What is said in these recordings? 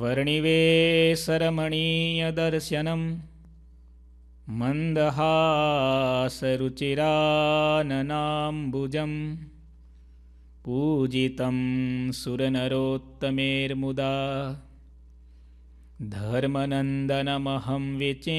वर्णिवेसरमणीयदर्शनं भुजम् पूजितं सुरनरोत्तमेर्मुदा धर्मनन्दनमहं विचेतये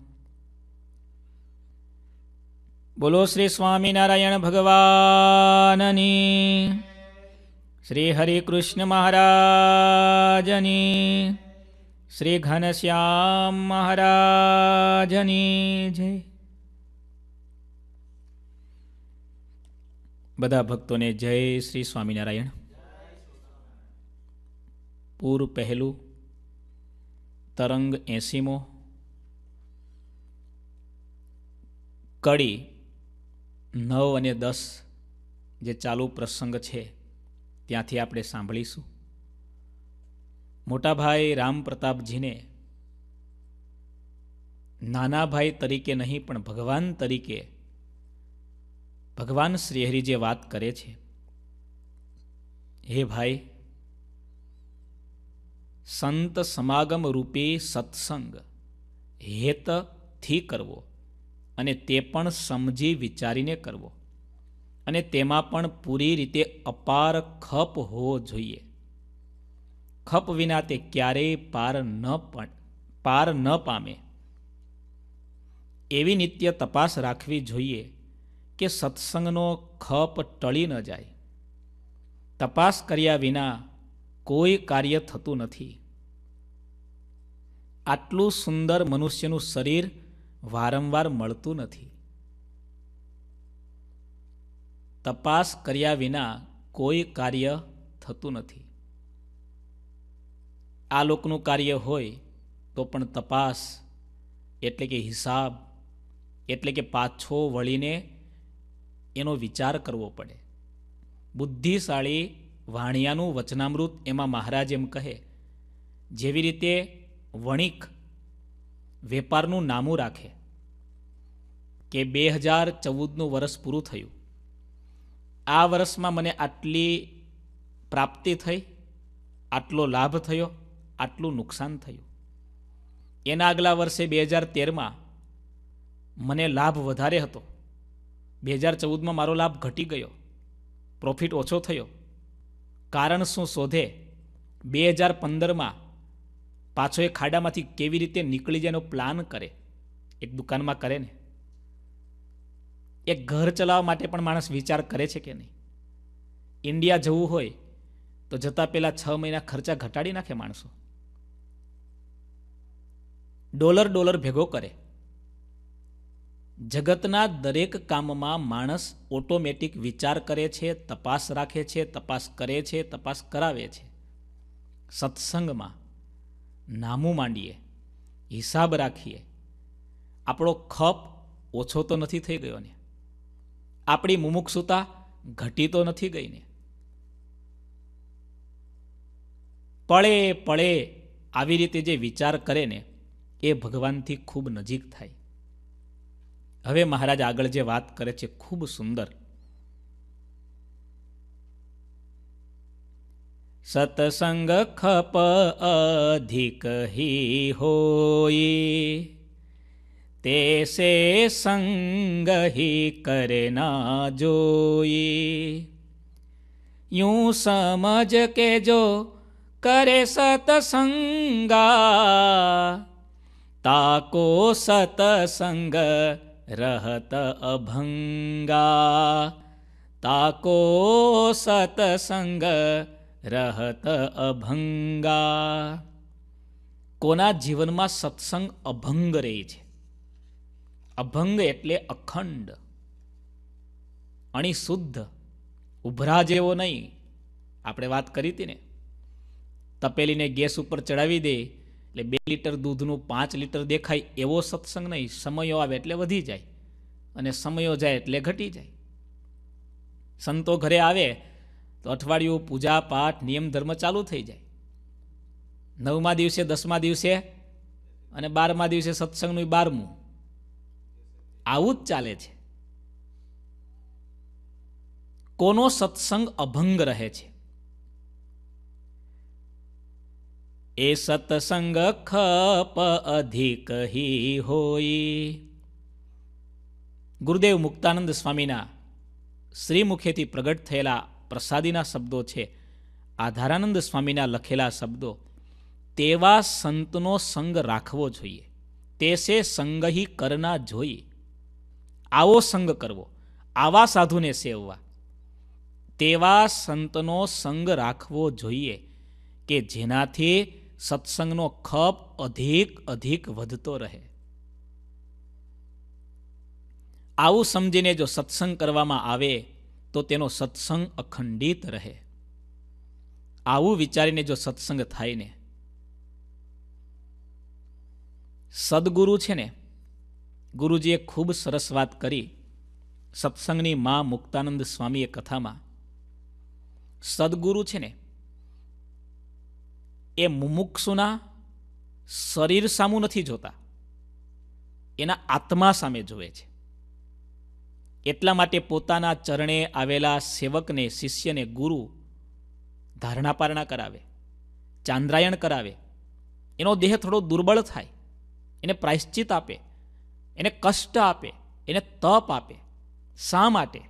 બોલો શ્રી સ્વામિનારાયણ ભગવાનની શ્રી હરિકૃષ્ણ મહારાજની શ્રી ઘનશ્યામ મહારાજની જય બધા ભક્તોને જય શ્રી સ્વામિનારાયણ પૂર પહેલું તરંગ એસીમો કડી નવ અને દસ જે ચાલુ પ્રસંગ છે ત્યાંથી આપણે સાંભળીશું મોટાભાઈ રામ પ્રતાપજીને નાના ભાઈ તરીકે નહીં પણ ભગવાન તરીકે ભગવાન શ્રીહરી જે વાત કરે છે હે ભાઈ સંત સમાગમ રૂપે સત્સંગ હેતથી કરવો અને તે પણ સમજી વિચારીને કરવો અને તેમાં પણ પૂરી રીતે અપાર ખપ હોવો જોઈએ ખપ વિના તે ક્યારેય પાર ન પણ પાર ન પામે એવી નિત્ય તપાસ રાખવી જોઈએ કે સત્સંગનો ખપ ટળી ન જાય તપાસ કર્યા વિના કોઈ કાર્ય થતું નથી આટલું સુંદર મનુષ્યનું શરીર વારંવાર મળતું નથી તપાસ કર્યા વિના કોઈ કાર્ય થતું નથી આ લોકનું કાર્ય હોય તો પણ તપાસ એટલે કે હિસાબ એટલે કે પાછો વળીને એનો વિચાર કરવો પડે બુદ્ધિશાળી વાણિયાનું વચનામૃત એમાં મહારાજ એમ કહે જેવી રીતે વણિક વેપારનું નામું રાખે કે બે હજાર ચૌદનું વર્ષ પૂરું થયું આ વર્ષમાં મને આટલી પ્રાપ્તિ થઈ આટલો લાભ થયો આટલું નુકસાન થયું એના આગલા વર્ષે બે હજાર તેરમાં મને લાભ વધારે હતો બે હજાર ચૌદમાં મારો લાભ ઘટી ગયો પ્રોફિટ ઓછો થયો કારણ શું શોધે બે હજાર પંદરમાં પાછો એ ખાડામાંથી કેવી રીતે નીકળી જાય એનો પ્લાન કરે એક દુકાનમાં કરે ને એક ઘર ચલાવવા માટે પણ માણસ વિચાર કરે છે કે નહીં ઇન્ડિયા જવું હોય તો જતા પહેલાં છ મહિના ખર્ચા ઘટાડી નાખે માણસો ડોલર ડોલર ભેગો કરે જગતના દરેક કામમાં માણસ ઓટોમેટિક વિચાર કરે છે તપાસ રાખે છે તપાસ કરે છે તપાસ કરાવે છે સત્સંગમાં નામું માંડીએ હિસાબ રાખીએ આપણો ખપ ઓછો તો નથી થઈ ગયો ને આપણી મુમુક્ષુતા ઘટી તો નથી ગઈ ને પળે પળે આવી રીતે જે વિચાર કરે ને એ ભગવાનથી ખૂબ નજીક થાય હવે મહારાજ આગળ જે વાત કરે છે ખૂબ સુંદર सतसंग खप अधिक ही होई से संग ही करना जोई यूं समझ के जो करे सतसंगा ताको सतसंग रहत अभंगा ताको सतसंग રહત અભંગા કોના જીવનમાં સત્સંગ અભંગ રહે છે અભંગ એટલે અખંડ અણીશુદ્ધ ઉભરા જેવો નહીં આપણે વાત કરી હતી ને તપેલીને ગેસ ઉપર ચડાવી દે એટલે બે લીટર દૂધનું પાંચ લીટર દેખાય એવો સત્સંગ નહીં સમયો આવે એટલે વધી જાય અને સમયો જાય એટલે ઘટી જાય સંતો ઘરે આવે તો અઠવાડિયું પૂજા પાઠ નિયમ ધર્મ ચાલુ થઈ જાય નવમા દિવસે દસમા દિવસે અને બારમા દિવસે સત્સંગનું બારમું આવું જ ચાલે છે કોનો સત્સંગ અભંગ રહે છે એ સત્સંગ ખપ અધિક હી હોઈ ગુરુદેવ મુક્તાનંદ સ્વામીના શ્રીમુખેથી પ્રગટ થયેલા પ્રસાદીના શબ્દો છે આધારાનંદ સ્વામીના લખેલા શબ્દો તેવા સંતનો સંગ રાખવો જોઈએ તેસે સંગહી કરના જોઈએ આવો સંગ કરવો આવા સાધુને સેવવા તેવા સંતનો સંગ રાખવો જોઈએ કે જેનાથી સત્સંગનો ખપ અધિક અધિક વધતો રહે આવું સમજીને જો સત્સંગ કરવામાં આવે તો તેનો સત્સંગ અખંડિત રહે આવું વિચારીને જો સત્સંગ થાય ને સદગુરુ છે ને ગુરુજીએ ખૂબ સરસ વાત કરી સત્સંગની મા મુક્તાનંદ સ્વામીએ કથામાં સદગુરુ છે ને એ મુમુક્ષુના શરીર સામું નથી જોતા એના આત્મા સામે જોવે છે એટલા માટે પોતાના ચરણે આવેલા સેવકને શિષ્યને ગુરુ ધારણાપારણા કરાવે ચાંદ્રાયણ કરાવે એનો દેહ થોડો દુર્બળ થાય એને પ્રાયશ્ચિત આપે એને કષ્ટ આપે એને તપ આપે શા માટે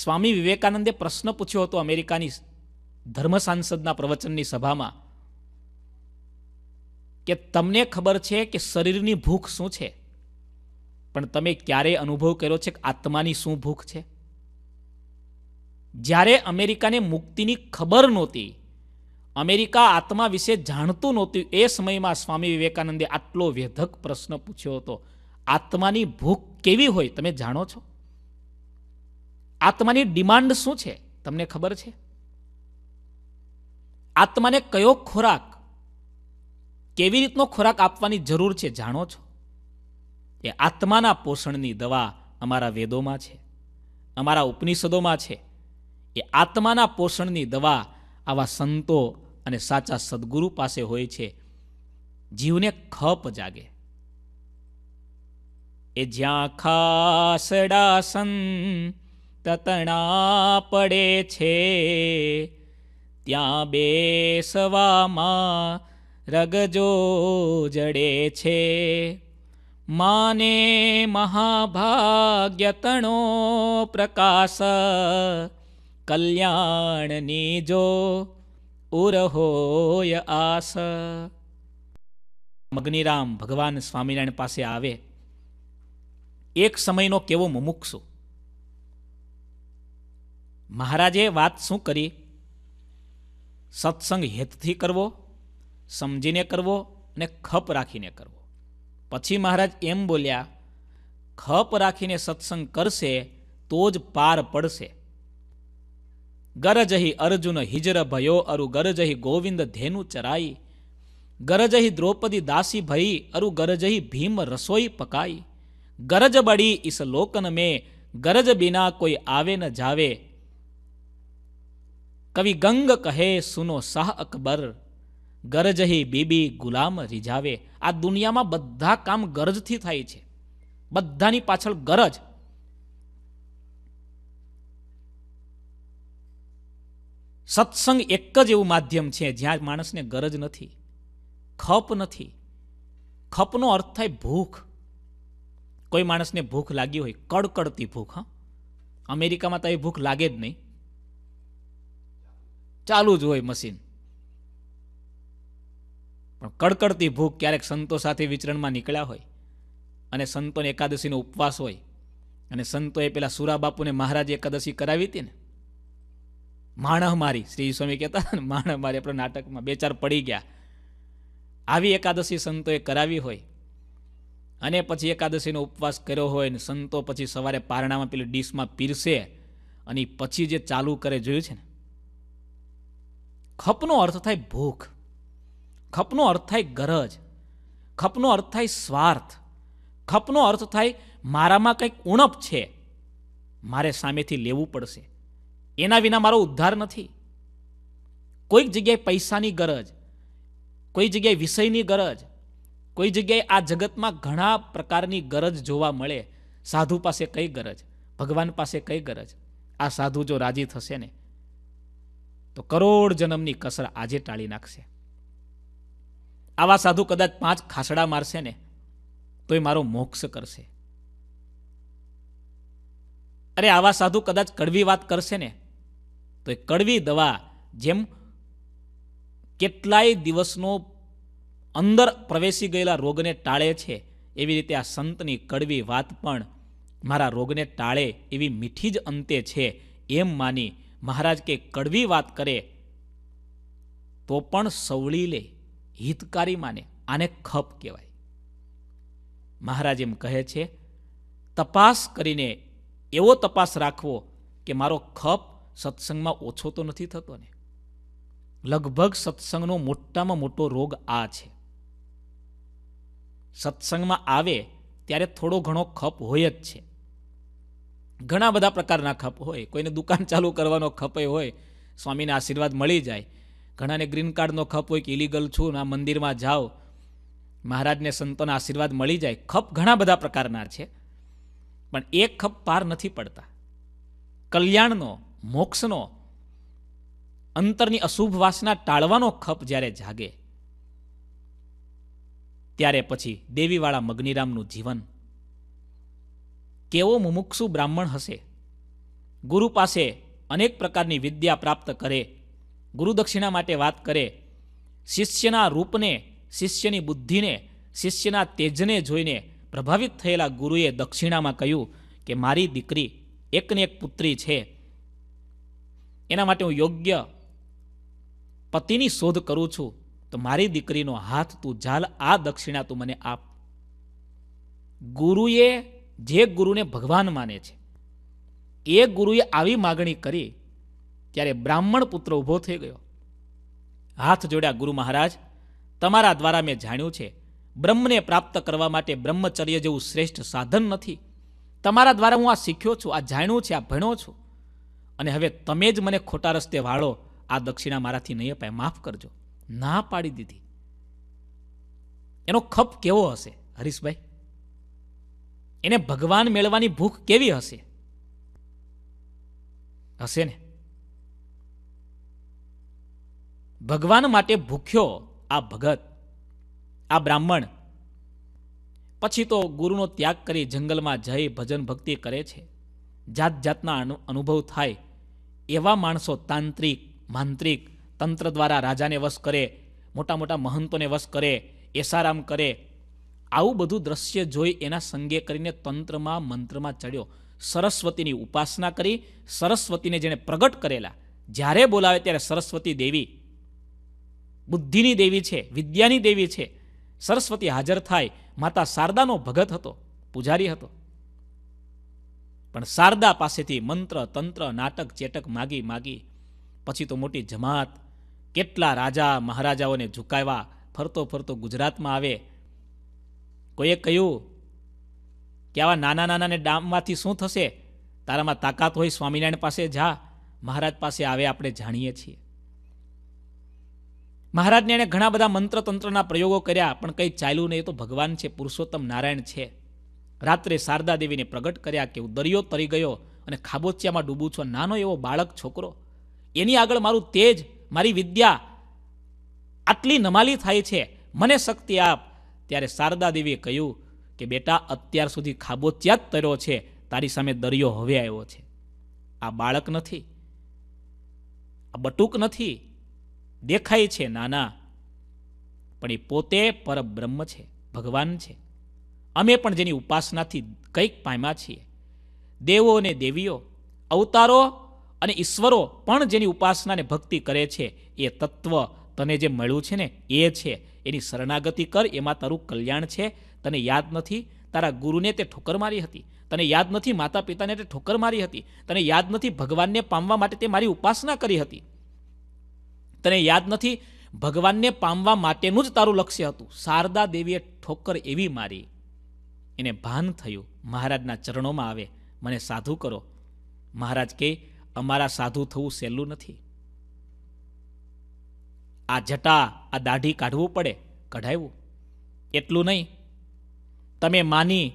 સ્વામી વિવેકાનંદે પ્રશ્ન પૂછ્યો હતો અમેરિકાની ધર્મ સાંસદના પ્રવચનની સભામાં કે તમને ખબર છે કે શરીરની ભૂખ શું છે પણ તમે ક્યારે અનુભવ કર્યો છે કે આત્માની શું ભૂખ છે જ્યારે અમેરિકાને મુક્તિની ખબર નહોતી અમેરિકા આત્મા વિશે જાણતું નહોતું એ સમયમાં સ્વામી વિવેકાનંદે આટલો વેધક પ્રશ્ન પૂછ્યો હતો આત્માની ભૂખ કેવી હોય તમે જાણો છો આત્માની ડિમાન્ડ શું છે તમને ખબર છે આત્માને કયો ખોરાક કેવી રીતનો ખોરાક આપવાની જરૂર છે જાણો છો કે આત્માના પોષણની દવા અમારા વેદોમાં છે અમારા ઉપનિષદોમાં છે એ આત્માના પોષણની દવા આવા સંતો અને સાચા સદગુરુ પાસે હોય છે જીવને ખપ જાગે એ જ્યાં ખાસડા તતણા પડે છે ત્યાં બેસવામાં રગજો જડે છે माने મહાભાગ્યતણો પ્રકાશ कल्याणनी जो ઉરહોય આસ મગ્નિરામ ભગવાન સ્વામિનારાયણ પાસે આવે એક સમયનો કેવો મુમુક્ષુ મહારાજે વાત શું કરી સત્સંગ હેતથી કરવો સમજીને કરવો અને ખપ રાખીને કરવો પછી મહારાજ એમ બોલ્યા ખપ રાખીને સત્સંગ કરશે તો જ પાર પડશે ગરજહી અર્જુન હિજર ભયો અરુ ગરજહી ગોવિંદ ધેનુ ચરાઈ ગરજહી દ્રૌપદી દાસી ભઈ અરુ ગરજહી ભીમ રસોઈ પકાઈ ગરજ બળી ઈસ લોકન મેં ગરજ બિના કોઈ આવે ન જાવે કવિ ગંગ કહે સુનો શાહ અકબર ગરજહી બીબી ગુલામ રીઝાવે આ દુનિયામાં બધા કામ ગરજથી થાય છે બધાની પાછળ ગરજ સત્સંગ એક જ એવું માધ્યમ છે જ્યાં માણસને ગરજ નથી ખપ નથી ખપનો અર્થ થાય ભૂખ કોઈ માણસને ભૂખ લાગી હોય કડકડતી ભૂખ હા અમેરિકામાં તો એ ભૂખ લાગે જ નહીં ચાલુ જ હોય મશીન પણ કડકડતી ભૂખ ક્યારેક સંતો સાથે વિચરણમાં નીકળ્યા હોય અને સંતોને એકાદશીનો ઉપવાસ હોય અને સંતોએ પેલા સુરાબાપુને મહારાજે એકાદશી કરાવી હતી ને માણહ મારી શ્રી સ્વામી કહેતા ને માણહ મારી આપણા નાટકમાં બે ચાર પડી ગયા આવી એકાદશી સંતોએ કરાવી હોય અને પછી એકાદશીનો ઉપવાસ કર્યો હોય ને સંતો પછી સવારે પારણામાં પેલી ડીશમાં પીરસે અને પછી જે ચાલુ કરે જોયું છે ને ખપનો અર્થ થાય ભૂખ ખપનો અર્થ થાય ગરજ ખપનો અર્થ થાય સ્વાર્થ ખપનો અર્થ થાય મારામાં કંઈક ઉણપ છે મારે સામેથી લેવું પડશે એના વિના મારો ઉદ્ધાર નથી કોઈક જગ્યાએ પૈસાની ગરજ કોઈ જગ્યાએ વિષયની ગરજ કોઈ જગ્યાએ આ જગતમાં ઘણા પ્રકારની ગરજ જોવા મળે સાધુ પાસે કઈ ગરજ ભગવાન પાસે કઈ ગરજ આ સાધુ જો રાજી થશે ને તો કરોડ જન્મની કસર આજે ટાળી નાખશે આવા સાધુ કદાચ પાંચ ખાસડા મારશે ને તો એ મારો મોક્ષ કરશે અરે આવા સાધુ કદાચ કડવી વાત કરશે ને તો એ કડવી દવા જેમ કેટલાય દિવસનો અંદર પ્રવેશી ગયેલા રોગને ટાળે છે એવી રીતે આ સંતની કડવી વાત પણ મારા રોગને ટાળે એવી મીઠી જ અંતે છે એમ માની મહારાજ કે કડવી વાત કરે તો પણ સવળી લે હિતકારી માને આને ખપ કહેવાય મહારાજ એમ કહે છે તપાસ કરીને એવો તપાસ રાખવો કે મારો ખપ સત્સંગમાં ઓછો તો નથી થતો ને લગભગ સત્સંગનો મોટામાં મોટો રોગ આ છે સત્સંગમાં આવે ત્યારે થોડો ઘણો ખપ હોય જ છે ઘણા બધા પ્રકારના ખપ હોય કોઈને દુકાન ચાલુ કરવાનો ખપ હોય સ્વામીને આશીર્વાદ મળી જાય ઘણાને ગ્રીન કાર્ડનો ખપ હોય કે ઇલીગલ છું આ મંદિરમાં જાઓ મહારાજને સંતોના આશીર્વાદ મળી જાય ખપ ઘણા બધા પ્રકારના છે પણ એક ખપ પાર નથી પડતા કલ્યાણનો મોક્ષનો અંતરની અશુભ વાસના ટાળવાનો ખપ જ્યારે જાગે ત્યારે પછી દેવીવાળા મગનીરામનું જીવન કેવો મુમુક્ષુ બ્રાહ્મણ હશે ગુરુ પાસે અનેક પ્રકારની વિદ્યા પ્રાપ્ત કરે ગુરુદક્ષિણા માટે વાત કરે શિષ્યના રૂપને શિષ્યની બુદ્ધિને શિષ્યના તેજને જોઈને પ્રભાવિત થયેલા ગુરુએ દક્ષિણામાં કહ્યું કે મારી દીકરી એકને એક પુત્રી છે એના માટે હું યોગ્ય પતિની શોધ કરું છું તો મારી દીકરીનો હાથ તું ઝાલ આ દક્ષિણા તું મને આપ ગુરુએ જે ગુરુને ભગવાન માને છે એ ગુરુએ આવી માગણી કરી ત્યારે બ્રાહ્મણ પુત્ર ઊભો થઈ ગયો હાથ જોડ્યા ગુરુ મહારાજ તમારા દ્વારા મેં જાણ્યું છે બ્રહ્મને પ્રાપ્ત કરવા માટે બ્રહ્મચર્ય જેવું શ્રેષ્ઠ સાધન નથી તમારા દ્વારા હું આ શીખ્યો છું આ જાણ્યું છે આ ભણ્યો છું અને હવે તમે જ મને ખોટા રસ્તે વાળો આ દક્ષિણા મારાથી નહીં અપાય માફ કરજો ના પાડી દીધી એનો ખપ કેવો હશે હરીશભાઈ એને ભગવાન મેળવાની ભૂખ કેવી હશે હશે ને ભગવાન માટે ભૂખ્યો આ ભગત આ બ્રાહ્મણ પછી તો ગુરુનો ત્યાગ કરી જંગલમાં જઈ ભજન ભક્તિ કરે છે જાત જાતના અનુભવ થાય એવા માણસો તાંત્રિક માંત્રિક તંત્ર દ્વારા રાજાને વશ કરે મોટા મોટા મહંતોને વશ કરે એસારામ કરે આવું બધું દ્રશ્ય જોઈ એના સંગે કરીને તંત્રમાં મંત્રમાં ચડ્યો સરસ્વતીની ઉપાસના કરી સરસ્વતીને જેણે પ્રગટ કરેલા જ્યારે બોલાવે ત્યારે સરસ્વતી દેવી બુદ્ધિની દેવી છે વિદ્યાની દેવી છે સરસ્વતી હાજર થાય માતા શારદાનો ભગત હતો પૂજારી હતો પણ શારદા પાસેથી મંત્ર તંત્ર નાટક ચેટક માગી માગી પછી તો મોટી જમાત કેટલા રાજા મહારાજાઓને ઝુકાવ્યા ફરતો ફરતો ગુજરાતમાં આવે કોઈએ કહ્યું કે આવા નાના નાનાને ડામમાંથી શું થશે તારામાં તાકાત હોય સ્વામિનારાયણ પાસે જા મહારાજ પાસે આવે આપણે જાણીએ છીએ મહારાજને એણે ઘણા બધા મંત્રતંત્રના પ્રયોગો કર્યા પણ કંઈ ચાલ્યું નહીં તો ભગવાન છે પુરુષોત્તમ નારાયણ છે રાત્રે શારદા દેવીને પ્રગટ કર્યા કે હું દરિયો તરી ગયો અને ખાબોચિયામાં ડૂબું છું નાનો એવો બાળક છોકરો એની આગળ મારું તેજ મારી વિદ્યા આટલી નમાલી થાય છે મને શક્તિ આપ ત્યારે શારદા દેવીએ કહ્યું કે બેટા અત્યાર સુધી ખાબોચિયા જ તર્યો છે તારી સામે દરિયો હવે આવ્યો છે આ બાળક નથી આ બટુક નથી દેખાય છે નાના પણ એ પોતે પરબ્રહ્મ છે ભગવાન છે અમે પણ જેની ઉપાસનાથી કંઈક પામ્યા છીએ દેવો અને દેવીઓ અવતારો અને ઈશ્વરો પણ જેની ઉપાસનાને ભક્તિ કરે છે એ તત્વ તને જે મળ્યું છે ને એ છે એની શરણાગતિ કર એમાં તારું કલ્યાણ છે તને યાદ નથી તારા ગુરુને તે ઠોકર મારી હતી તને યાદ નથી માતા પિતાને તે ઠોકર મારી હતી તને યાદ નથી ભગવાનને પામવા માટે તે મારી ઉપાસના કરી હતી તને યાદ નથી ભગવાનને પામવા માટેનું જ તારું લક્ષ્ય હતું શારદા દેવીએ ઠોકર એવી મારી એને ભાન થયું મહારાજના ચરણોમાં આવે મને સાધુ કરો મહારાજ કે અમારા સાધુ થવું સહેલું નથી આ જટા આ દાઢી કાઢવું પડે કઢાવ્યું એટલું નહીં તમે માની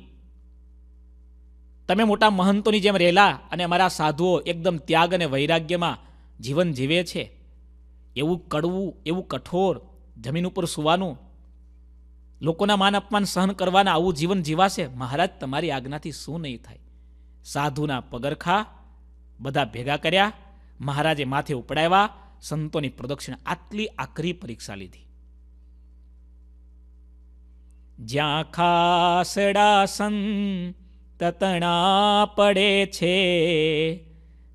તમે મોટા મહંતોની જેમ રહેલા અને અમારા સાધુઓ એકદમ ત્યાગ અને વૈરાગ્યમાં જીવન જીવે છે એવું કડવું એવું કઠોર જમીન ઉપર સુવાનું લોકોના માન અપમાન સહન કરવાના આવું જીવન જીવાશે મહારાજ તમારી આજ્ઞાથી શું નહીં થાય સાધુના પગરખા બધા ભેગા કર્યા મહારાજે માથે ઉપડાવ્યા સંતોની પ્રદક્ષિણ આટલી આકરી પરીક્ષા લીધી જ્યાં ખાસડા સંત તણા પડે છે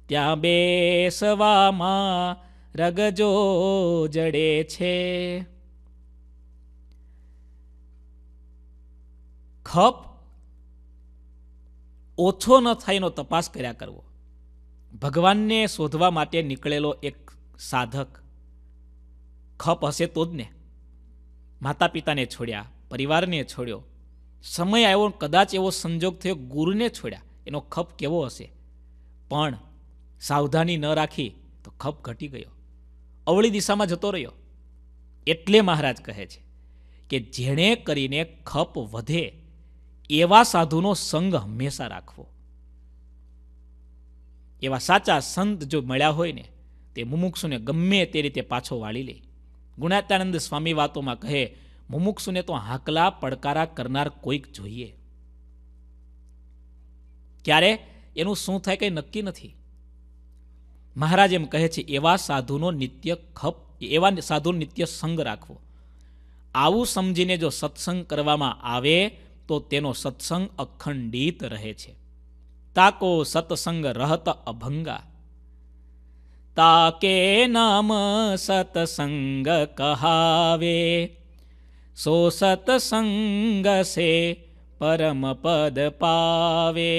ત્યાં બેસવામાં રગજો જડે છે ખપ ઓછો ન થાય એનો તપાસ કર્યા કરવો ભગવાનને શોધવા માટે નીકળેલો એક સાધક ખપ હશે તો જ ને માતા પિતાને છોડ્યા પરિવારને છોડ્યો સમય આવ્યો કદાચ એવો સંજોગ થયો ગુરુને છોડ્યા એનો ખપ કેવો હશે પણ સાવધાની ન રાખી તો ખપ ઘટી ગયો અવળી દિશામાં જતો રહ્યો એટલે મહારાજ કહે છે કે જેણે કરીને ખપ વધે એવા સાધુનો સંગ હંમેશા રાખવો એવા સાચા સંત જો મળ્યા હોય ને તે મુમુક્ષુને ગમે તે રીતે પાછો વાળી લે ગુણાત્યાનંદ સ્વામી વાતોમાં કહે મુમુક્ષુને તો હાકલા પડકારા કરનાર કોઈક જોઈએ ક્યારે એનું શું થાય કંઈ નક્કી નથી મહારાજ એમ કહે છે એવા સાધુનો નિત્ય ખપ એવા સાધુનો નિત્ય સંગ રાખવો આવું સમજીને જો સત્સંગ કરવામાં આવે તો તેનો સત્સંગ અખંડિત રહે છે તાકો સત્સંગ રહત અભંગા તાકે નામ સત્સંગ કહાવે સો સત્સંગ સે પરમ પદ પાવે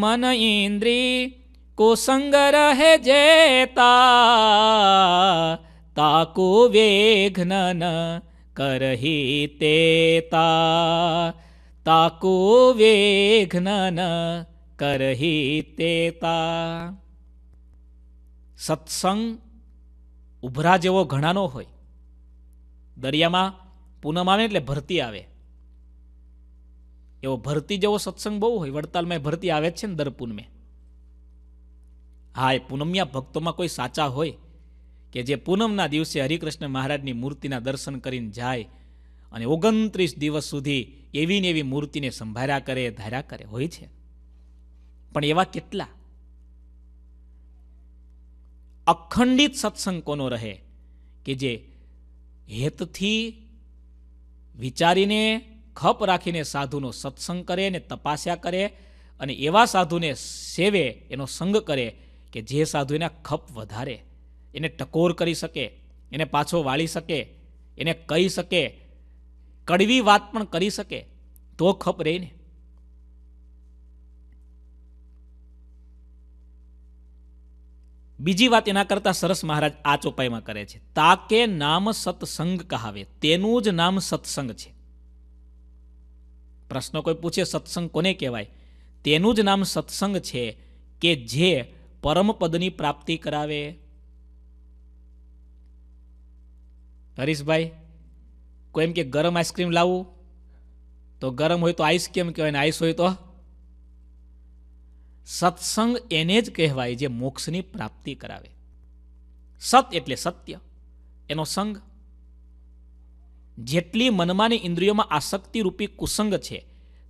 મન ઇન્દ્રિય કોસંગ રહે જેતા તાકો વેઘ્નન કરહી તેતા તાકો વેઘ્નન કરહી તેતા સત્સંગ ઉભરા જેવો ઘણાનો હોય દરિયામાં પૂનમ આવે એટલે ભરતી આવે એવો ભરતી જેવો સત્સંગ બહુ હોય વડતાલમાં ભરતી આવે જ છે ને દર પૂનમે હાય પૂનમ્યા ભક્તોમાં કોઈ સાચા હોય કે જે પૂનમના દિવસે હરિકૃષ્ણ મહારાજની મૂર્તિના દર્શન કરીને જાય અને ઓગણત્રીસ દિવસ સુધી એવી ને એવી મૂર્તિને સંભાળ્યા કરે ધાર્યા કરે હોય છે પણ એવા કેટલા અખંડિત સત્સંગ કોનો રહે કે જે હેતથી વિચારીને ખપ રાખીને સાધુનો સત્સંગ કરે ને તપાસ્યા કરે અને એવા સાધુને સેવે એનો સંગ કરે કે જે સાધુ એના ખપ વધારે એને ટકોર કરી શકે એને પાછો વાળી શકે એને કહી શકે કડવી વાત પણ કરી શકે તો ખપ રહે ને બીજી વાત એના કરતા સરસ મહારાજ આ ચોપાઈમાં કરે છે તાકે નામ સત્સંગ કહાવે તેનું જ નામ સત્સંગ છે પ્રશ્ન કોઈ પૂછે સત્સંગ કોને કહેવાય તેનું જ નામ સત્સંગ છે કે જે પરમપદની પ્રાપ્તિ કરાવે હરીશભાઈ કોઈ એમ કે ગરમ આઈસક્રીમ લાવું તો ગરમ હોય તો આઈસ કેમ કહેવાય ને આઈસ હોય તો સત્સંગ એને જ કહેવાય જે મોક્ષની પ્રાપ્તિ કરાવે સત એટલે સત્ય એનો સંગ જેટલી મનમાંની ઇન્દ્રિયોમાં આસક્તિરૂપી કુસંગ છે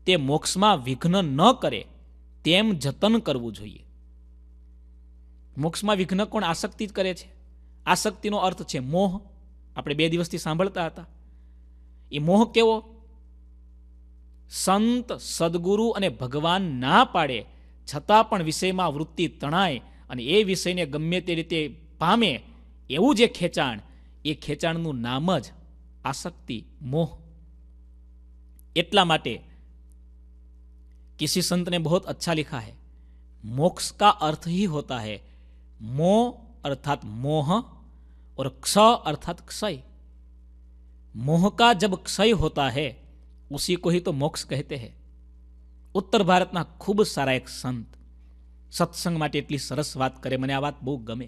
તે મોક્ષમાં વિઘ્ન ન કરે તેમ જતન કરવું જોઈએ મોક્ષમાં વિઘ્ન કોણ આસક્તિ જ કરે છે આસક્તિનો અર્થ છે મોહ આપણે બે દિવસથી સાંભળતા હતા એ મોહ કેવો સંત સદગુરુ અને ભગવાન ના પાડે છતાં પણ વિષયમાં વૃત્તિ તણાય અને એ વિષયને ગમે તે રીતે પામે એવું જે ખેંચાણ એ ખેંચાણનું નામ જ આસક્તિ મોહ એટલા માટે કિસી સંતને બહુ અચ્છા લિખા હૈ મોક્ષ કા અર્થ હી હોતા હૈ मोह अर्थात मोह और क्ष अर्थात क्षय मोह का जब क्षय होता है उसी को ही तो मोक्ष कहते हैं उत्तर भारत में खूब सारा एक संत सत्संग એટલી સરસ વાત કરે મને આ વાત બહુ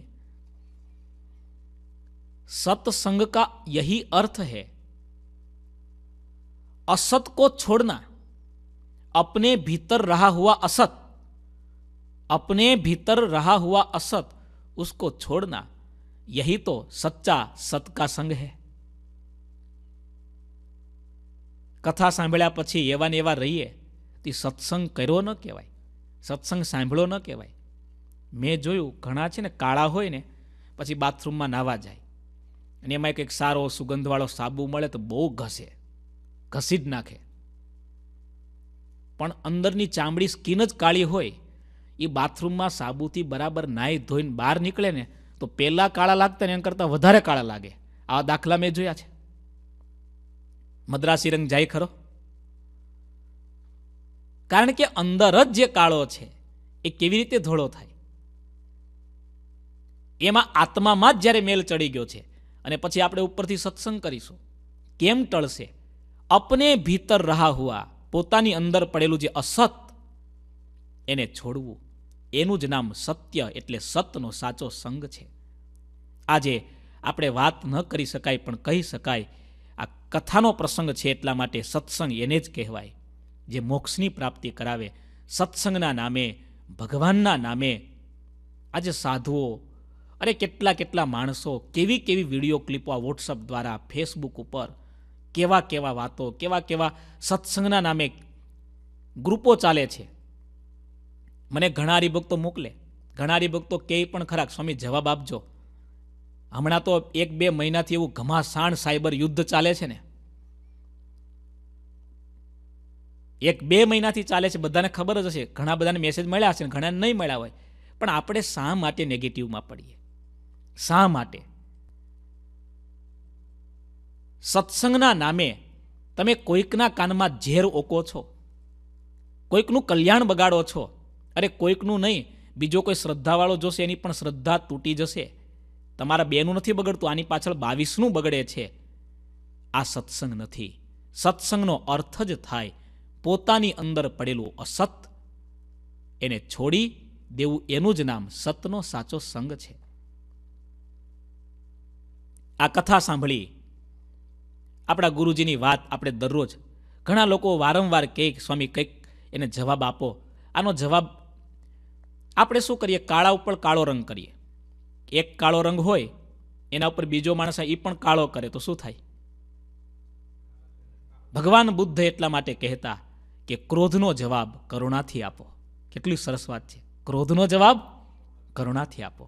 सत्संग का यही अर्थ है असत को छोड़ना अपने भीतर रहा हुआ असत अपने भीतर रहा हुआ असत उसको छोड़ना यही तो सच्चा सत का સંગ है કથા સાંભળ્યા પછી એવા ને એવા રહીએ તે સત્સંગ કર્યો ન કહેવાય સત્સંગ સાંભળ્યો ન કહેવાય મેં જોયું ઘણા છે ને કાળા હોય ને પછી બાથરૂમમાં નાવા જાય અને એમાં કંઈક સારો સુગંધવાળો સાબુ મળે તો બહુ ઘસે ઘસી જ નાખે પણ અંદરની ચામડી સ્કીન જ કાળી હોય એ બાથરૂમમાં સાબુથી બરાબર નાહી ધોઈને બહાર નીકળે ને તો પહેલાં કાળા લાગતા ને એના કરતાં વધારે કાળા લાગે આ દાખલા મેં જોયા છે મદ્રાસી રંગ જાય ખરો કારણ કે અંદર જ જે કાળો છે એ કેવી રીતે ધોળો થાય એમાં આત્મામાં જ જ્યારે મેલ ચડી ગયો છે અને પછી આપણે ઉપરથી સત્સંગ કરીશું કેમ ટળશે અપને ભીતર રહા હુઆ પોતાની અંદર પડેલું જે અસત એને છોડવું એનું જ નામ સત્ય એટલે સતનો સાચો સંગ છે આજે આપણે વાત ન કરી શકાય પણ કહી શકાય આ કથાનો પ્રસંગ છે એટલા માટે સત્સંગ એને જ કહેવાય જે મોક્ષની પ્રાપ્તિ કરાવે સત્સંગના નામે ભગવાનના નામે આજે સાધુઓ અરે કેટલા કેટલા માણસો કેવી કેવી વિડીયો ક્લિપો આ વોટ્સઅપ દ્વારા ફેસબુક ઉપર કેવા કેવા વાતો કેવા કેવા સત્સંગના નામે ગ્રુપો ચાલે છે મને ઘણા હરિભક્તો મોકલે ઘણા હરિભક્તો કહે પણ ખરા સ્વામી જવાબ આપજો હમણાં તો એક બે મહિનાથી એવું ઘમાસાણ સાયબર યુદ્ધ ચાલે છે ને એક બે મહિનાથી ચાલે છે બધાને ખબર જ હશે ઘણા બધાને મેસેજ મળ્યા હશે ઘણાને નહીં મળ્યા હોય પણ આપણે શા માટે નેગેટિવમાં પડીએ શા માટે સત્સંગના નામે તમે કોઈકના કાનમાં ઝેર ઓકો છો કોઈકનું કલ્યાણ બગાડો છો અરે કોઈકનું નહીં બીજો કોઈ શ્રદ્ધાવાળો જોશે એની પણ શ્રદ્ધા તૂટી જશે તમારા બેનું નથી બગડતું આની પાછળ બાવીસનું બગડે છે આ સત્સંગ નથી સત્સંગનો અર્થ જ થાય પોતાની અંદર પડેલું અસત એને છોડી દેવું એનું જ નામ સતનો સાચો સંગ છે આ કથા સાંભળી આપણા ગુરુજીની વાત આપણે દરરોજ ઘણા લોકો વારંવાર કહે સ્વામી કંઈક એને જવાબ આપો આનો જવાબ આપણે શું કરીએ કાળા ઉપર કાળો રંગ કરીએ એક કાળો રંગ હોય એના ઉપર બીજો માણસ એ પણ કાળો કરે તો શું થાય ભગવાન બુદ્ધ એટલા માટે કહેતા કે ક્રોધનો જવાબ કરુણાથી આપો કેટલી સરસ વાત છે ક્રોધનો જવાબ કરુણાથી આપો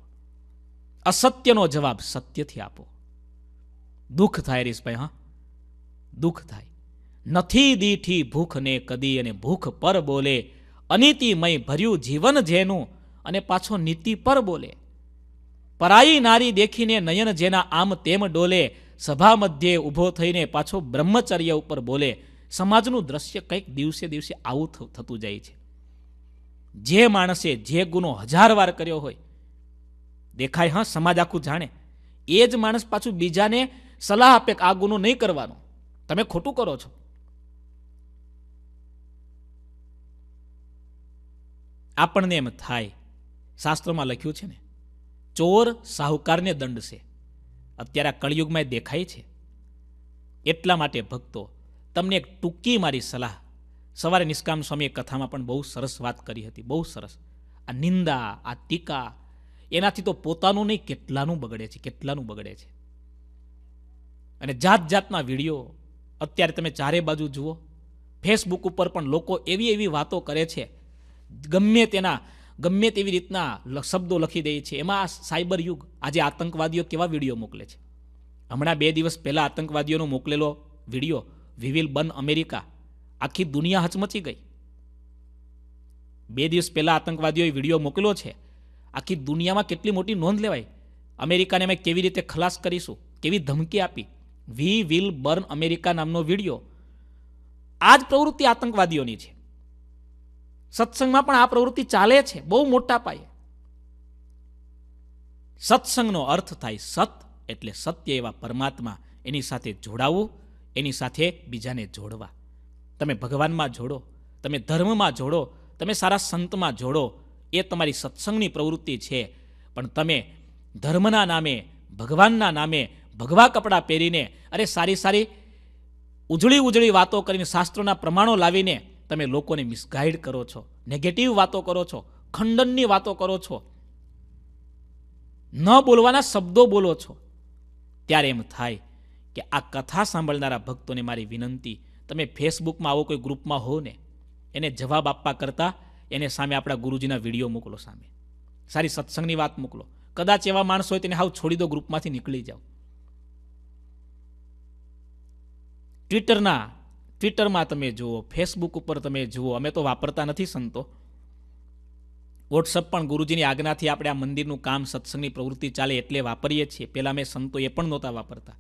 અસત્યનો જવાબ સત્યથી આપો દુઃખ થાય રીસભાઈ હા દુઃખ થાય નથી દીઠી ભૂખ ને કદી અને ભૂખ પર બોલે અનિતિમય ભર્યું જીવન જેનું અને પાછો નીતિ પર બોલે પરાઈ નારી દેખીને નયન જેના આમ તેમ ડોલે સભા મધ્યે ઊભો થઈને પાછો બ્રહ્મચર્ય ઉપર બોલે સમાજનું દ્રશ્ય કંઈક દિવસે દિવસે આવું થતું જાય છે જે માણસે જે ગુનો હજાર વાર કર્યો હોય દેખાય હા સમાજ આખું જાણે એ જ માણસ પાછું બીજાને સલાહ આપે કે આ ગુનો નહીં કરવાનો તમે ખોટું કરો છો આપણને એમ થાય શાસ્ત્રમાં લખ્યું છે ને ચોર સાહુકારને દંડશે અત્યારે આ કળયુગમાં દેખાય છે એટલા માટે ભક્તો તમને એક ટૂંકી મારી સલાહ સવારે નિષ્કામ સ્વામીએ કથામાં પણ બહુ સરસ વાત કરી હતી બહુ સરસ આ નિંદા આ ટીકા એનાથી તો પોતાનું નહીં કેટલાનું બગડે છે કેટલાનું બગડે છે અને જાત જાતના વિડીયો અત્યારે તમે ચારે બાજુ જુઓ ફેસબુક ઉપર પણ લોકો એવી એવી વાતો કરે છે ગમે તેના ગમે તેવી રીતના શબ્દો લખી દે છે એમાં સાયબર યુગ આજે આતંકવાદીઓ કેવા વિડીયો મોકલે છે હમણાં બે દિવસ પહેલાં આતંકવાદીઓનો મોકલેલો video we will burn America આખી દુનિયા હચમચી ગઈ બે દિવસ પહેલાં આતંકવાદીઓએ વિડીયો મોકલ્યો છે આખી દુનિયામાં કેટલી મોટી નોંધ લેવાય અમેરિકાને અમે કેવી રીતે ખલાસ કરીશું કેવી ધમકી આપી વી વિલ બર્ન અમેરિકા નામનો વિડીયો આ જ પ્રવૃત્તિ આતંકવાદીઓની છે સત્સંગમાં પણ આ પ્રવૃત્તિ ચાલે છે બહુ મોટા પાયે સત્સંગનો અર્થ થાય સત એટલે સત્ય એવા પરમાત્મા એની સાથે જોડાવું એની સાથે બીજાને જોડવા તમે ભગવાનમાં જોડો તમે ધર્મમાં જોડો તમે સારા સંતમાં જોડો એ તમારી સત્સંગની પ્રવૃત્તિ છે પણ તમે ધર્મના નામે ભગવાનના નામે ભગવા કપડાં પહેરીને અરે સારી સારી ઉજળી ઉજળી વાતો કરીને શાસ્ત્રોના પ્રમાણો લાવીને તમે લોકોને મિસગાઈડ કરો છો નેગેટિવ વાતો કરો છો ખંડનની વાતો કરો છો ન બોલવાના શબ્દો બોલો છો ત્યારે એમ થાય કે આ કથા સાંભળનારા ભક્તોને મારી વિનંતી તમે ફેસબુકમાં આવો કોઈ ગ્રુપમાં હો ને એને જવાબ આપવા કરતાં એને સામે આપણા ગુરુજીના વિડીયો મોકલો સામે સારી સત્સંગની વાત મોકલો કદાચ એવા માણસો હોય તેને હાવ છોડી દો ગ્રુપમાંથી નીકળી જાઓ ટ્વિટરના ટ્વિટરમાં તમે જુઓ ફેસબુક ઉપર તમે જુઓ અમે તો વાપરતા નથી સંતો વોટ્સઅપ પણ ગુરુજીની આજ્ઞાથી આપણે આ મંદિરનું કામ સત્સંગની પ્રવૃત્તિ ચાલે એટલે વાપરીએ છીએ પહેલાં મેં સંતો એ પણ નહોતા વાપરતા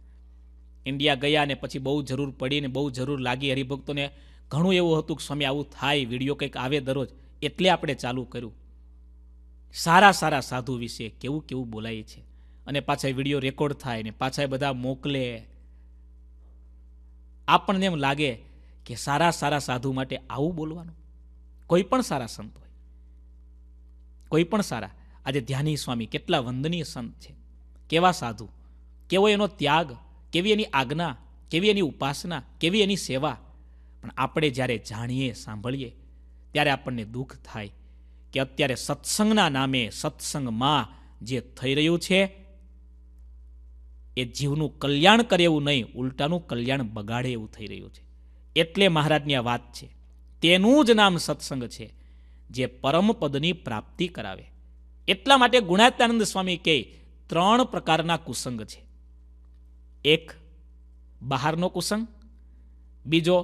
ઇન્ડિયા ગયા ને પછી બહુ જરૂર પડી ને બહુ જરૂર લાગી હરિભક્તોને ઘણું એવું હતું કે સ્વામી આવું થાય વિડીયો કંઈક આવે દરરોજ એટલે આપણે ચાલુ કર્યું સારા સારા સાધુ વિશે કેવું કેવું બોલાય છે અને પાછા વિડીયો રેકોર્ડ થાય ને પાછા બધા મોકલે આપણને એમ લાગે કે સારા સારા સાધુ માટે આવું બોલવાનું કોઈ પણ સારા સંત હોય કોઈ પણ સારા આજે ધ્યાની સ્વામી કેટલા વંદનીય સંત છે કેવા સાધુ કેવો એનો ત્યાગ કેવી એની આજ્ઞા કેવી એની ઉપાસના કેવી એની સેવા પણ આપણે જ્યારે જાણીએ સાંભળીએ ત્યારે આપણને દુઃખ થાય કે અત્યારે સત્સંગના નામે સત્સંગમાં જે થઈ રહ્યું છે એ જીવનું કલ્યાણ કરે એવું નહીં ઉલટાનું કલ્યાણ બગાડે એવું થઈ રહ્યું છે એટલે મહારાજની આ વાત છે તેનું જ નામ સત્સંગ છે જે પરમ પદની પ્રાપ્તિ કરાવે એટલા માટે ગુણાત્યાનંદ સ્વામી કહે ત્રણ પ્રકારના કુસંગ છે એક બહારનો કુસંગ બીજો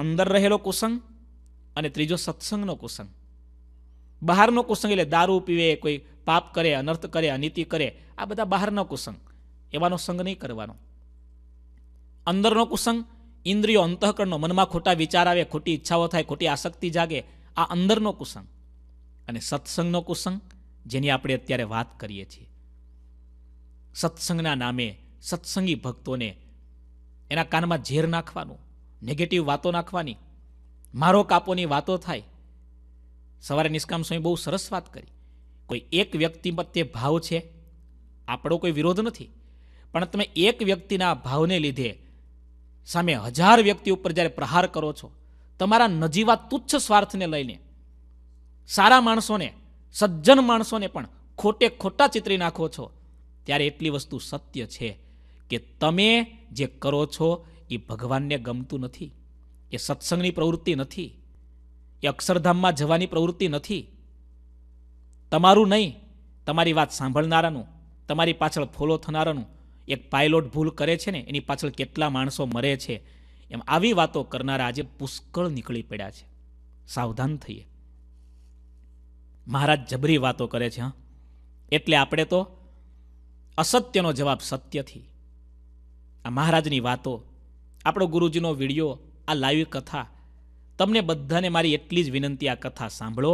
અંદર રહેલો કુસંગ અને ત્રીજો સત્સંગનો કુસંગ બહારનો કુસંગ એટલે દારૂ પીવે કોઈ પાપ કરે અનર્થ કરે અનીતિ કરે આ બધા બહારનો કુસંગ એવાનો સંગ નહીં કરવાનો અંદરનો કુસંગ ઇન્દ્રિયો અંતઃકરણનો મનમાં ખોટા વિચાર આવે ખોટી ઈચ્છાઓ થાય ખોટી આસક્તિ જાગે આ અંદરનો કુસંગ અને સત્સંગનો કુસંગ જેની આપણે અત્યારે વાત કરીએ છીએ સત્સંગના નામે સત્સંગી ભક્તોને એના કાનમાં ઝેર નાખવાનું નેગેટિવ વાતો નાખવાની મારો કાપોની વાતો થાય સવારે નિષ્કામ સ્વામી બહુ સરસ વાત કરી કોઈ એક વ્યક્તિ પ્રત્યે ભાવ છે આપણો કોઈ વિરોધ નથી પણ તમે એક વ્યક્તિના ભાવને લીધે સામે હજાર વ્યક્તિ ઉપર જ્યારે પ્રહાર કરો છો તમારા નજીવા તુચ્છ સ્વાર્થને લઈને સારા માણસોને સજ્જન માણસોને પણ ખોટે ખોટા ચિત્રી નાખો છો ત્યારે એટલી વસ્તુ સત્ય છે કે તમે જે કરો છો એ ભગવાનને ગમતું નથી એ સત્સંગની પ્રવૃત્તિ નથી એ અક્ષરધામમાં જવાની પ્રવૃત્તિ નથી તમારું નહીં તમારી વાત સાંભળનારાનું તમારી પાછળ ફોલો થનારાનું એક પાયલોટ ભૂલ કરે છે ને એની પાછળ કેટલા માણસો મરે છે એમ આવી વાતો કરનારા આજે પુષ્કળ નીકળી પડ્યા છે સાવધાન થઈએ મહારાજ જબરી વાતો કરે છે હા એટલે આપણે તો અસત્યનો જવાબ સત્યથી આ મહારાજની વાતો આપણો ગુરુજીનો વિડીયો આ લાઈવ કથા તમને બધાને મારી એટલી જ વિનંતી આ કથા સાંભળો